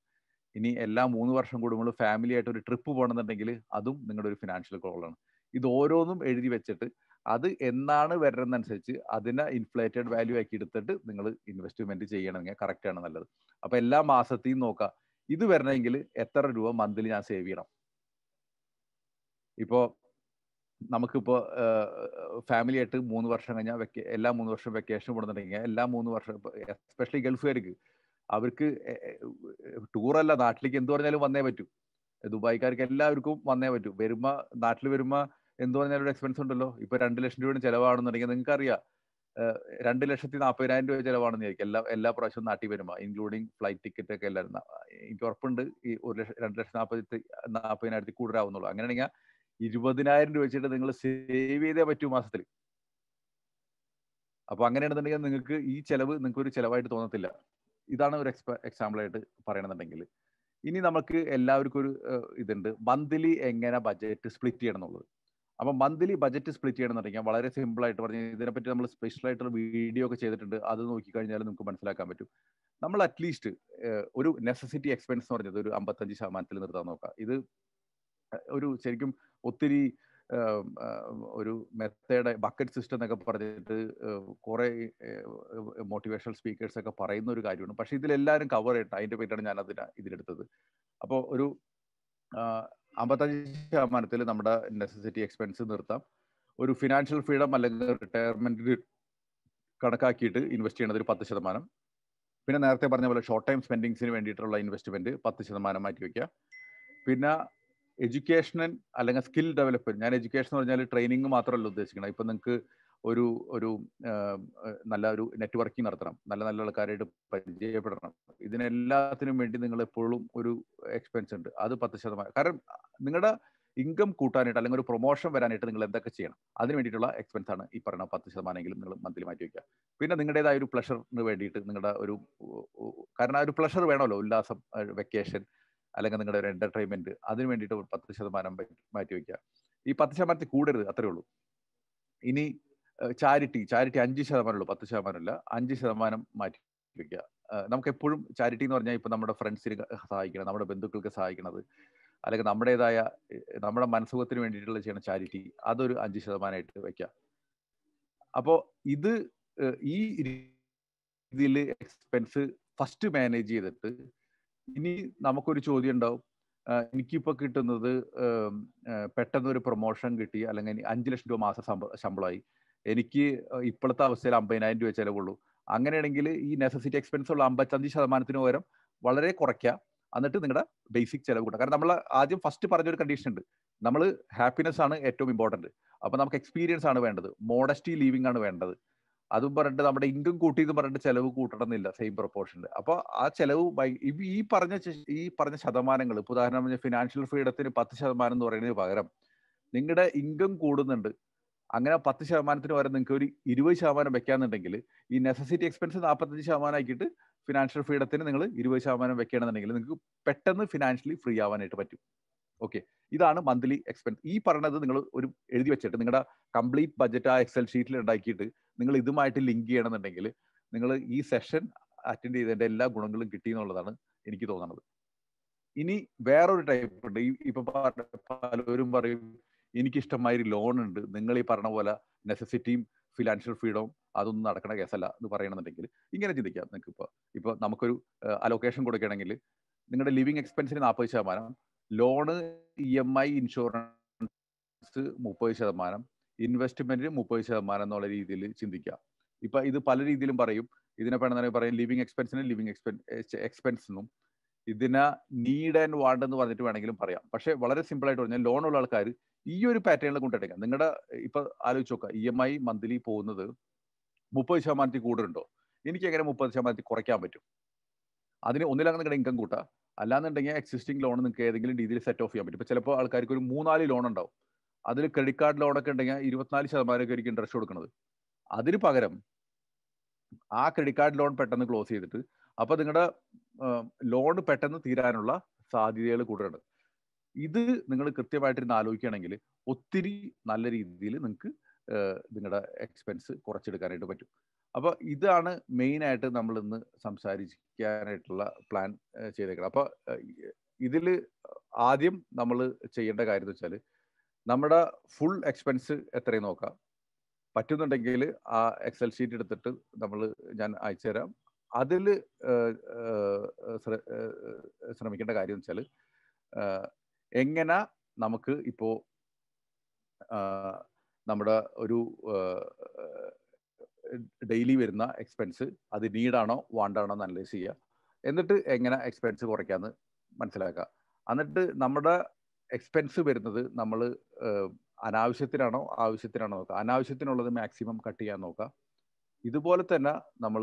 Speaker 1: ഇനി എല്ലാ മൂന്ന് വർഷം കൂടുമ്പോൾ ഫാമിലി ആയിട്ട് ഒരു ട്രിപ്പ് പോകണമെന്നുണ്ടെങ്കിൽ അതും നിങ്ങളുടെ ഒരു ഫിനാൻഷ്യൽ ഗോളാണ് ഇത് ഓരോന്നും എഴുതി വെച്ചിട്ട് അത് എന്നാണ് വരുന്നതനുസരിച്ച് അതിനെ ഇൻഫ്ലേറ്റഡ് വാല്യൂ ആക്കി എടുത്തിട്ട് നിങ്ങൾ ഇൻവെസ്റ്റ്മെന്റ് ചെയ്യണമെങ്കിൽ കറക്റ്റ് ആണ് നല്ലത് അപ്പൊ എല്ലാ മാസത്തെയും നോക്കുക ഇത് വരണമെങ്കിൽ എത്ര രൂപ മന്ത്ലി ഞാൻ സേവ് ചെയ്യണം ഇപ്പോ നമുക്കിപ്പോ ഫാമിലി ആയിട്ട് മൂന്ന് വർഷം കഴിഞ്ഞാൽ എല്ലാ മൂന്ന് വർഷം വെക്കേഷൻ കൊടുത്തിട്ടുണ്ടെങ്കിൽ എല്ലാ മൂന്ന് വർഷം എസ്പെഷ്യലി ഗൾഫുകാർക്ക് അവർക്ക് ടൂറല്ല നാട്ടിലേക്ക് എന്ത് പറഞ്ഞാലും വന്നേ പറ്റൂ ദുബായിക്കാർക്ക് എല്ലാവർക്കും വന്നേ പറ്റൂ വരുമ്പ നാട്ടിൽ വരുമ്പ എന്ത് പറഞ്ഞാലും ഒരു എക്സ്പെൻസ് ഉണ്ടല്ലോ ഇപ്പൊ രണ്ട് ലക്ഷം രൂപയുടെ ചെലവാണെന്നുണ്ടെങ്കിൽ നിങ്ങൾക്ക് അറിയാം രണ്ട് ലക്ഷത്തി നാൽപ്പതിനായിരം രൂപ ചെലവാണെന്ന് വിചാരിക്കും എല്ലാ എല്ലാ പ്രാവശ്യവും നാട്ടിൽ വരുമ്പോൾ ഇൻക്ലൂഡിങ് ഫ്ലൈറ്റ് ടിക്കറ്റ് ഒക്കെ എല്ലാവരും എനിക്ക് ഉറപ്പുണ്ട് ഈ ഒരു ലക്ഷം രണ്ട് ലക്ഷം നാൽപ്പത്തി നാൽപ്പതിനായിരത്തി കൂടുതലാവുന്നുള്ളൂ അങ്ങനെയാണെങ്കിൽ ഇരുപതിനായിരം രൂപ വെച്ചിട്ട് നിങ്ങൾ സേവ് ചെയ്തേ പറ്റൂ മാസത്തിൽ അപ്പൊ അങ്ങനെയാണെന്നുണ്ടെങ്കിൽ നിങ്ങൾക്ക് ഈ ചെലവ് നിങ്ങൾക്ക് ഒരു ചെലവായിട്ട് തോന്നത്തില്ല ഇതാണ് ഒരു എക്സ്പ എക്സാമ്പിളായിട്ട് പറയണമെന്നുണ്ടെങ്കിൽ ഇനി നമുക്ക് എല്ലാവർക്കും ഒരു ഇതുണ്ട് മന്ത്ലി എങ്ങനെ ബജറ്റ് സ്പ്ലിറ്റ് ചെയ്യണം എന്നുള്ളത് അപ്പം മന്ത്ലി ബജറ്റ് സ്പ്ലിറ്റ് ചെയ്യണമെന്നുണ്ടെങ്കിൽ വളരെ സിമ്പിൾ ആയിട്ട് പറഞ്ഞു ഇതിനെപ്പറ്റി നമ്മൾ സ്പെഷ്യൽ ആയിട്ടുള്ള വീഡിയോ ഒക്കെ ചെയ്തിട്ടുണ്ട് അത് നോക്കിക്കഴിഞ്ഞാൽ നമുക്ക് മനസ്സിലാക്കാൻ പറ്റും നമ്മൾ അറ്റ്ലീസ്റ്റ് ഒരു നെസസിറ്റി എക്സ്പെൻസ് എന്ന് പറഞ്ഞത് ഒരു അമ്പത്തഞ്ച് ശതമാനത്തിൽ നിർത്താൻ നോക്കാം ഇത് ഒരു ശരിക്കും ഒത്തിരി ഒരു മെത്തേഡ് ബക്കറ്റ് സിസ്റ്റം എന്നൊക്കെ പറഞ്ഞിട്ട് കുറേ മോട്ടിവേഷണൽ സ്പീക്കേഴ്സ് ഒക്കെ പറയുന്ന ഒരു കാര്യമാണ് പക്ഷെ ഇതിലെല്ലാവരും കവർ ചെയ്യട്ടെ അതിന്റെ പേരിട്ടാണ് ഞാൻ അതിന് ഇതിലെടുത്തത് അപ്പോൾ ഒരു അമ്പത്തഞ്ച് ശതമാനത്തിൽ നമ്മുടെ നെസസിറ്റി എക്സ്പെൻസ് നിർത്താം ഒരു ഫിനാൻഷ്യൽ ഫ്രീഡം അല്ലെങ്കിൽ റിട്ടയർമെന്റ് കണക്കാക്കിയിട്ട് ഇൻവെസ്റ്റ് ചെയ്യണത് ഒരു പത്ത് ശതമാനം പിന്നെ നേരത്തെ പറഞ്ഞ പോലെ ഷോർട്ട് ടൈം സ്പെൻഡിങ്സിന് വേണ്ടിയിട്ടുള്ള ഇൻവെസ്റ്റ്മെന്റ് പത്ത് ശതമാനം മാറ്റി വയ്ക്കുക പിന്നെ എഡ്യൂക്കേഷൻ അല്ലെങ്കിൽ സ്കിൽ ഡെവലപ്മെന്റ് ഞാൻ എഡ്യൂക്കേഷൻ എന്ന് പറഞ്ഞാൽ ട്രെയിനിങ് മാത്രമല്ല ഉദ്ദേശിക്കണം ഇപ്പം നിങ്ങൾക്ക് ഒരു ഒരു നല്ല ഒരു നെറ്റ്വർക്കിംഗ് നടത്തണം നല്ല നല്ല ആൾക്കാരായിട്ട് പരിചയപ്പെടണം ഇതിനെല്ലാത്തിനും വേണ്ടി നിങ്ങൾ എപ്പോഴും ഒരു എക്സ്പെൻസ് ഉണ്ട് അത് പത്ത് ശതമാനം കാരണം നിങ്ങളുടെ ഇൻകം കൂട്ടാനായിട്ട് അല്ലെങ്കിൽ ഒരു പ്രൊമോഷൻ വരാനായിട്ട് നിങ്ങൾ എന്തൊക്കെ ചെയ്യണം അതിന് വേണ്ടിയിട്ടുള്ള എക്സ്പെൻസ് ആണ് ഈ പറയുന്ന പത്ത് ശതമാനമെങ്കിലും നിങ്ങൾ മന്ത്ലി മാറ്റി വയ്ക്കുക പിന്നെ നിങ്ങളുടേതായ ഒരു പ്ലഷറിന് വേണ്ടിയിട്ട് നിങ്ങളുടെ ഒരു കാരണം ആ ഒരു പ്ലഷർ വേണമല്ലോ ഉല്ലാസം വെക്കേഷൻ അല്ലെങ്കിൽ നിങ്ങളുടെ ഒരു എന്റർടൈൻമെന്റ് അതിന് വേണ്ടിയിട്ട് ഒരു പത്ത് ശതമാനം മാറ്റിവെക്കുക ഈ പത്ത് ശതമാനത്തിൽ കൂടരുത് അത്രേ ഉള്ളൂ ഇനി ചാരിറ്റി ചാരിറ്റി അഞ്ച് ഉള്ളൂ പത്ത് ശതമാനമില്ല അഞ്ച് ശതമാനം മാറ്റി വെക്കുക നമുക്ക് എപ്പോഴും ചാരിറ്റി എന്ന് പറഞ്ഞാൽ ഇപ്പം നമ്മുടെ ഫ്രണ്ട്സിന് സഹായിക്കണം നമ്മുടെ ബന്ധുക്കൾക്ക് സഹായിക്കണത് അല്ലെങ്കിൽ നമ്മുടേതായ നമ്മുടെ മനസ്സുഖത്തിന് വേണ്ടിയിട്ടുള്ള ചെയ്യണ ചാരിറ്റി അതൊരു അഞ്ച് ശതമാനമായിട്ട് വെക്കുക അപ്പോൾ ഇത് ഈ രീതിയിൽ എക്സ്പെൻസ് ഫസ്റ്റ് മാനേജ് ചെയ്തിട്ട് ഇനി നമുക്കൊരു ചോദ്യം ഉണ്ടാവും എനിക്കിപ്പോൾ കിട്ടുന്നത് പെട്ടെന്ന് ഒരു പ്രൊമോഷൻ കിട്ടി അല്ലെങ്കിൽ അഞ്ച് ലക്ഷം രൂപ മാസം ശമ്പളമായി എനിക്ക് ഇപ്പോഴത്തെ അവസ്ഥയിൽ അമ്പതിനായിരം രൂപ ചിലവുള്ളൂ അങ്ങനെയാണെങ്കിൽ ഈ നെസസിറ്റി എക്സ്പെൻസ് ഉള്ള അമ്പത്തഞ്ച് ശതമാനത്തിന് പകരം വളരെ കുറയ്ക്കാം എന്നിട്ട് നിങ്ങളുടെ ബേസിക് ചിലവ് കൂട്ടാം കാരണം നമ്മൾ ആദ്യം ഫസ്റ്റ് പറഞ്ഞൊരു കണ്ടീഷൻ ഉണ്ട് നമ്മൾ ഹാപ്പിനെസ് ആണ് ഏറ്റവും ഇമ്പോർട്ടൻറ്റ് അപ്പോൾ നമുക്ക് എക്സ്പീരിയൻസ് ആണ് വേണ്ടത് മോഡസ്റ്റി ലീവിംഗ് ആണ് വേണ്ടത് അതും പറഞ്ഞിട്ട് നമ്മുടെ ഇൻകം കൂട്ടി എന്ന് പറഞ്ഞിട്ട് ചെലവ് കൂട്ടണമെന്നില്ല സെയിം പ്രൊപ്പോർഷനിൽ അപ്പൊ ആ ചെലവ് ഈ പറഞ്ഞ ഈ പറഞ്ഞ ശതമാനങ്ങൾ ഇപ്പൊ ഉദാഹരണം ഫിനാൻഷ്യൽ ഫ്രീഡത്തിന് പത്ത് ശതമാനം എന്ന് പറയുന്നതിന് പകരം നിങ്ങളുടെ ഇൻകം കൂടുന്നുണ്ട് അങ്ങനെ പത്ത് ശതമാനത്തിന് വരെ നിങ്ങൾക്ക് ഒരു ഇരുപത് ശതമാനം വെക്കാന്നുണ്ടെങ്കിൽ ഈ നെസസിറ്റി എക്സ്പെൻസ് നാൽപ്പത്തഞ്ച് ശതമാനം ആക്കിയിട്ട് ഫിനാൻഷ്യൽ ഫ്രീഡത്തിന് നിങ്ങൾ ഇരുപത് ശതമാനം വെക്കണമെന്നുണ്ടെങ്കിൽ നിങ്ങൾക്ക് പെട്ടെന്ന് ഫിനാൻഷ്യലി ഫ്രീ ആവാനായിട്ട് പറ്റും ഓക്കെ ഇതാണ് മന്ത്ലി എക്സ്പെൻസ് ഈ പറഞ്ഞത് നിങ്ങൾ ഒരു എഴുതി വെച്ചിട്ട് നിങ്ങളുടെ കംപ്ലീറ്റ് ബഡ്ജറ്റ് ആ എക്സൽ ഷീറ്റിൽ ഉണ്ടാക്കിയിട്ട് നിങ്ങൾ ഇതുമായിട്ട് ലിങ്ക് ചെയ്യണമെന്നുണ്ടെങ്കിൽ നിങ്ങൾ ഈ സെഷൻ അറ്റൻഡ് ചെയ്തതിൻ്റെ എല്ലാ ഗുണങ്ങളും കിട്ടി എന്നുള്ളതാണ് എനിക്ക് തോന്നുന്നത് ഇനി വേറൊരു ടൈപ്പ് ഉണ്ട് ഈ ഇപ്പൊ പലരും പറയും എനിക്കിഷ്ടമായൊരു ലോൺ ഉണ്ട് നിങ്ങൾ ഈ പറഞ്ഞ പോലെ നെസസിറ്റിയും ഫിനാൻഷ്യൽ ഫ്രീഡവും അതൊന്നും നടക്കുന്ന കേസല്ല എന്ന് പറയണമെന്നുണ്ടെങ്കിൽ ഇങ്ങനെ ചിന്തിക്കാം നിങ്ങൾക്ക് ഇപ്പൊ ഇപ്പൊ നമുക്കൊരു അലോക്കേഷൻ കൊടുക്കണമെങ്കിൽ നിങ്ങളുടെ ലിവിങ് എക്സ്പെൻസിന് നാൽപ്പത് ശതമാനം loan E M I insurance മുപ്പത് ശതമാനം ഇൻവെസ്റ്റ്മെന്റ് മുപ്പത് ശതമാനം എന്നുള്ള രീതിയിൽ ചിന്തിക്കുക ഇപ്പൊ ഇത് പല രീതിയിലും പറയും ഇതിനെ പെട്ടെന്ന് പറയും ലിവിങ് എക്സ്പെൻസിന് ലിവിങ് എക്സ്പെൻസ് എന്നും ഇതിനെ നീഡ് ആൻഡ് വാണ്ട് എന്ന് പറഞ്ഞിട്ട് വേണമെങ്കിലും പറയാം പക്ഷെ വളരെ സിമ്പിൾ ആയിട്ട് പറഞ്ഞാൽ ലോൺ ഉള്ള ആൾക്കാർ ഈ ഒരു പാറ്റേണിൽ കൊണ്ടെടുക്കാം നിങ്ങളുടെ ഇപ്പൊ ആലോചിച്ച് നോക്കുക ഇ എം ഐ മന്ത്ലി പോകുന്നത് മുപ്പത് ശതമാനത്തിൽ കൂടുതലുണ്ടോ എനിക്ക് എങ്ങനെ മുപ്പത് ശതമാനത്തിൽ കുറയ്ക്കാൻ പറ്റും അതിന് ഒന്നിലങ്ങനെ നിങ്ങളുടെ ഇൻകം കൂട്ടുക അല്ലാന്നുണ്ടെങ്കിൽ എക്സിസ്റ്റിംഗ് ലോൺ നിങ്ങൾക്ക് ഏതെങ്കിലും രീതിയിൽ സെറ്റ് ഓഫ് ചെയ്യാൻ പറ്റും ഇപ്പോൾ ചിലപ്പോൾ ആൾക്കാർക്ക് ഒരു മൂന്നാല് ലോൺ ഉണ്ടാവും അതിൽ ക്രെഡിറ്റ് കാർഡ് ലോണൊക്കെ ഉണ്ടെങ്കിൽ ഇരുപത്തിനാല് ശതമാനമൊക്കെ ആയിരിക്കും ഇൻട്രസ്റ്റ് കൊടുക്കുന്നത് അതിന് പകരം ആ ക്രെഡിറ്റ് കാർഡ് ലോൺ പെട്ടെന്ന് ക്ലോസ് ചെയ്തിട്ട് അപ്പോൾ നിങ്ങളുടെ ലോൺ പെട്ടെന്ന് തീരാനുള്ള സാധ്യതകൾ കൂടുതലുണ്ട് ഇത് നിങ്ങൾ കൃത്യമായിട്ടിരുന്ന് ആലോചിക്കുകയാണെങ്കിൽ ഒത്തിരി നല്ല രീതിയിൽ നിങ്ങൾക്ക് നിങ്ങളുടെ എക്സ്പെൻസ് കുറച്ചെടുക്കാനായിട്ട് പറ്റും അപ്പോൾ ഇതാണ് മെയിനായിട്ട് നമ്മൾ ഇന്ന് സംസാരിക്കാനായിട്ടുള്ള പ്ലാൻ ചെയ്തേക്കുന്നത് അപ്പോൾ ഇതിൽ ആദ്യം നമ്മൾ ചെയ്യേണ്ട കാര്യം എന്ന് വെച്ചാൽ നമ്മുടെ ഫുൾ എക്സ്പെൻസ് എത്രയും നോക്കാം പറ്റുന്നുണ്ടെങ്കിൽ ആ എക്സൽ ഷീറ്റ് എടുത്തിട്ട് നമ്മൾ ഞാൻ അയച്ചു തരാം അതിൽ ശ്രമിക്കേണ്ട കാര്യം എന്ന് വെച്ചാൽ എങ്ങനെ നമുക്ക് ഇപ്പോൾ നമ്മുടെ ഒരു ഡെയിലി വരുന്ന എക്സ്പെൻസ് അത് നീഡാണോ വാണ്ടാണോ എന്ന് അനലൈസ് ചെയ്യുക എന്നിട്ട് എങ്ങനെ എക്സ്പെൻസ് കുറയ്ക്കാമെന്ന് മനസ്സിലാക്കുക എന്നിട്ട് നമ്മുടെ എക്സ്പെൻസ് വരുന്നത് നമ്മൾ അനാവശ്യത്തിനാണോ ആവശ്യത്തിനാണോ നോക്കുക അനാവശ്യത്തിനുള്ളത് മാക്സിമം കട്ട് ചെയ്യാൻ നോക്കുക ഇതുപോലെ തന്നെ നമ്മൾ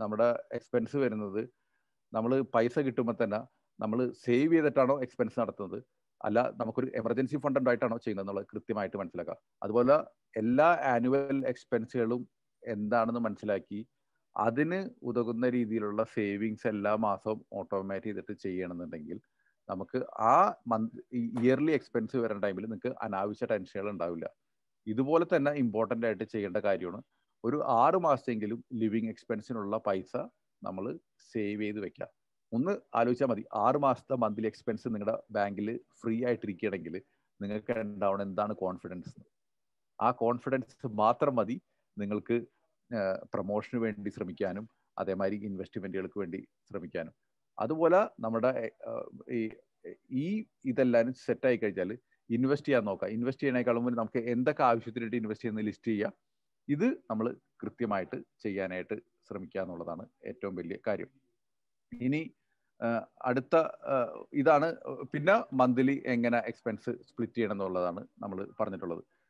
Speaker 1: നമ്മുടെ എക്സ്പെൻസ് വരുന്നത് നമ്മൾ പൈസ കിട്ടുമ്പോൾ തന്നെ നമ്മൾ സേവ് ചെയ്തിട്ടാണോ എക്സ്പെൻസ് നടത്തുന്നത് അല്ല നമുക്കൊരു എമർജൻസി ഫണ്ട് ഉണ്ടായിട്ടാണോ ചെയ്യുന്നത് എന്നുള്ളത് കൃത്യമായിട്ട് മനസ്സിലാക്കുക അതുപോലെ എല്ലാ ആനുവൽ എക്സ്പെൻസുകളും എന്താണെന്ന് മനസ്സിലാക്കി അതിന് ഉതകുന്ന രീതിയിലുള്ള സേവിങ്സ് എല്ലാ മാസവും ഓട്ടോമാറ്റിക് ചെയ്തിട്ട് ചെയ്യണമെന്നുണ്ടെങ്കിൽ നമുക്ക് ആ മന്ത് ഇയർലി എക്സ്പെൻസ് വരുന്ന ടൈമിൽ നിങ്ങൾക്ക് അനാവശ്യ ടെൻഷനുകൾ ഉണ്ടാവില്ല ഇതുപോലെ തന്നെ ഇമ്പോർട്ടൻ്റ് ആയിട്ട് ചെയ്യേണ്ട കാര്യമാണ് ഒരു ആറ് മാസത്തെങ്കിലും ലിവിങ് എക്സ്പെൻസിനുള്ള പൈസ നമ്മൾ സേവ് ചെയ്ത് വെക്കുക ഒന്ന് ആലോചിച്ചാൽ മതി ആറ് മാസത്തെ മന്ത്ലി എക്സ്പെൻസ് നിങ്ങളുടെ ബാങ്കിൽ ഫ്രീ ആയിട്ടിരിക്കുകയാണെങ്കിൽ നിങ്ങൾക്ക് ഉണ്ടാവണം എന്താണ് കോൺഫിഡൻസ് ആ കോൺഫിഡൻസ് മാത്രം മതി നിങ്ങൾക്ക് പ്രൊമോഷന് വേണ്ടി ശ്രമിക്കാനും അതേമാതിരി ഇൻവെസ്റ്റ്മെന്റുകൾക്ക് വേണ്ടി ശ്രമിക്കാനും അതുപോലെ നമ്മുടെ ഈ ഇതെല്ലാം സെറ്റായി കഴിഞ്ഞാൽ ഇൻവെസ്റ്റ് ചെയ്യാൻ നോക്കാം ഇൻവെസ്റ്റ് ചെയ്യണേക്കാളും മുന്നേ നമുക്ക് എന്തൊക്കെ വേണ്ടി ഇൻവെസ്റ്റ് ചെയ്യുന്ന ലിസ്റ്റ് ചെയ്യുക ഇത് നമ്മൾ കൃത്യമായിട്ട് ചെയ്യാനായിട്ട് ശ്രമിക്കുക എന്നുള്ളതാണ് ഏറ്റവും വലിയ കാര്യം ഇനി അടുത്ത ഇതാണ് പിന്നെ മന്ത്ലി എങ്ങനെ എക്സ്പെൻസ് സ്പ്ലിറ്റ് ചെയ്യണം എന്നുള്ളതാണ് നമ്മൾ പറഞ്ഞിട്ടുള്ളത്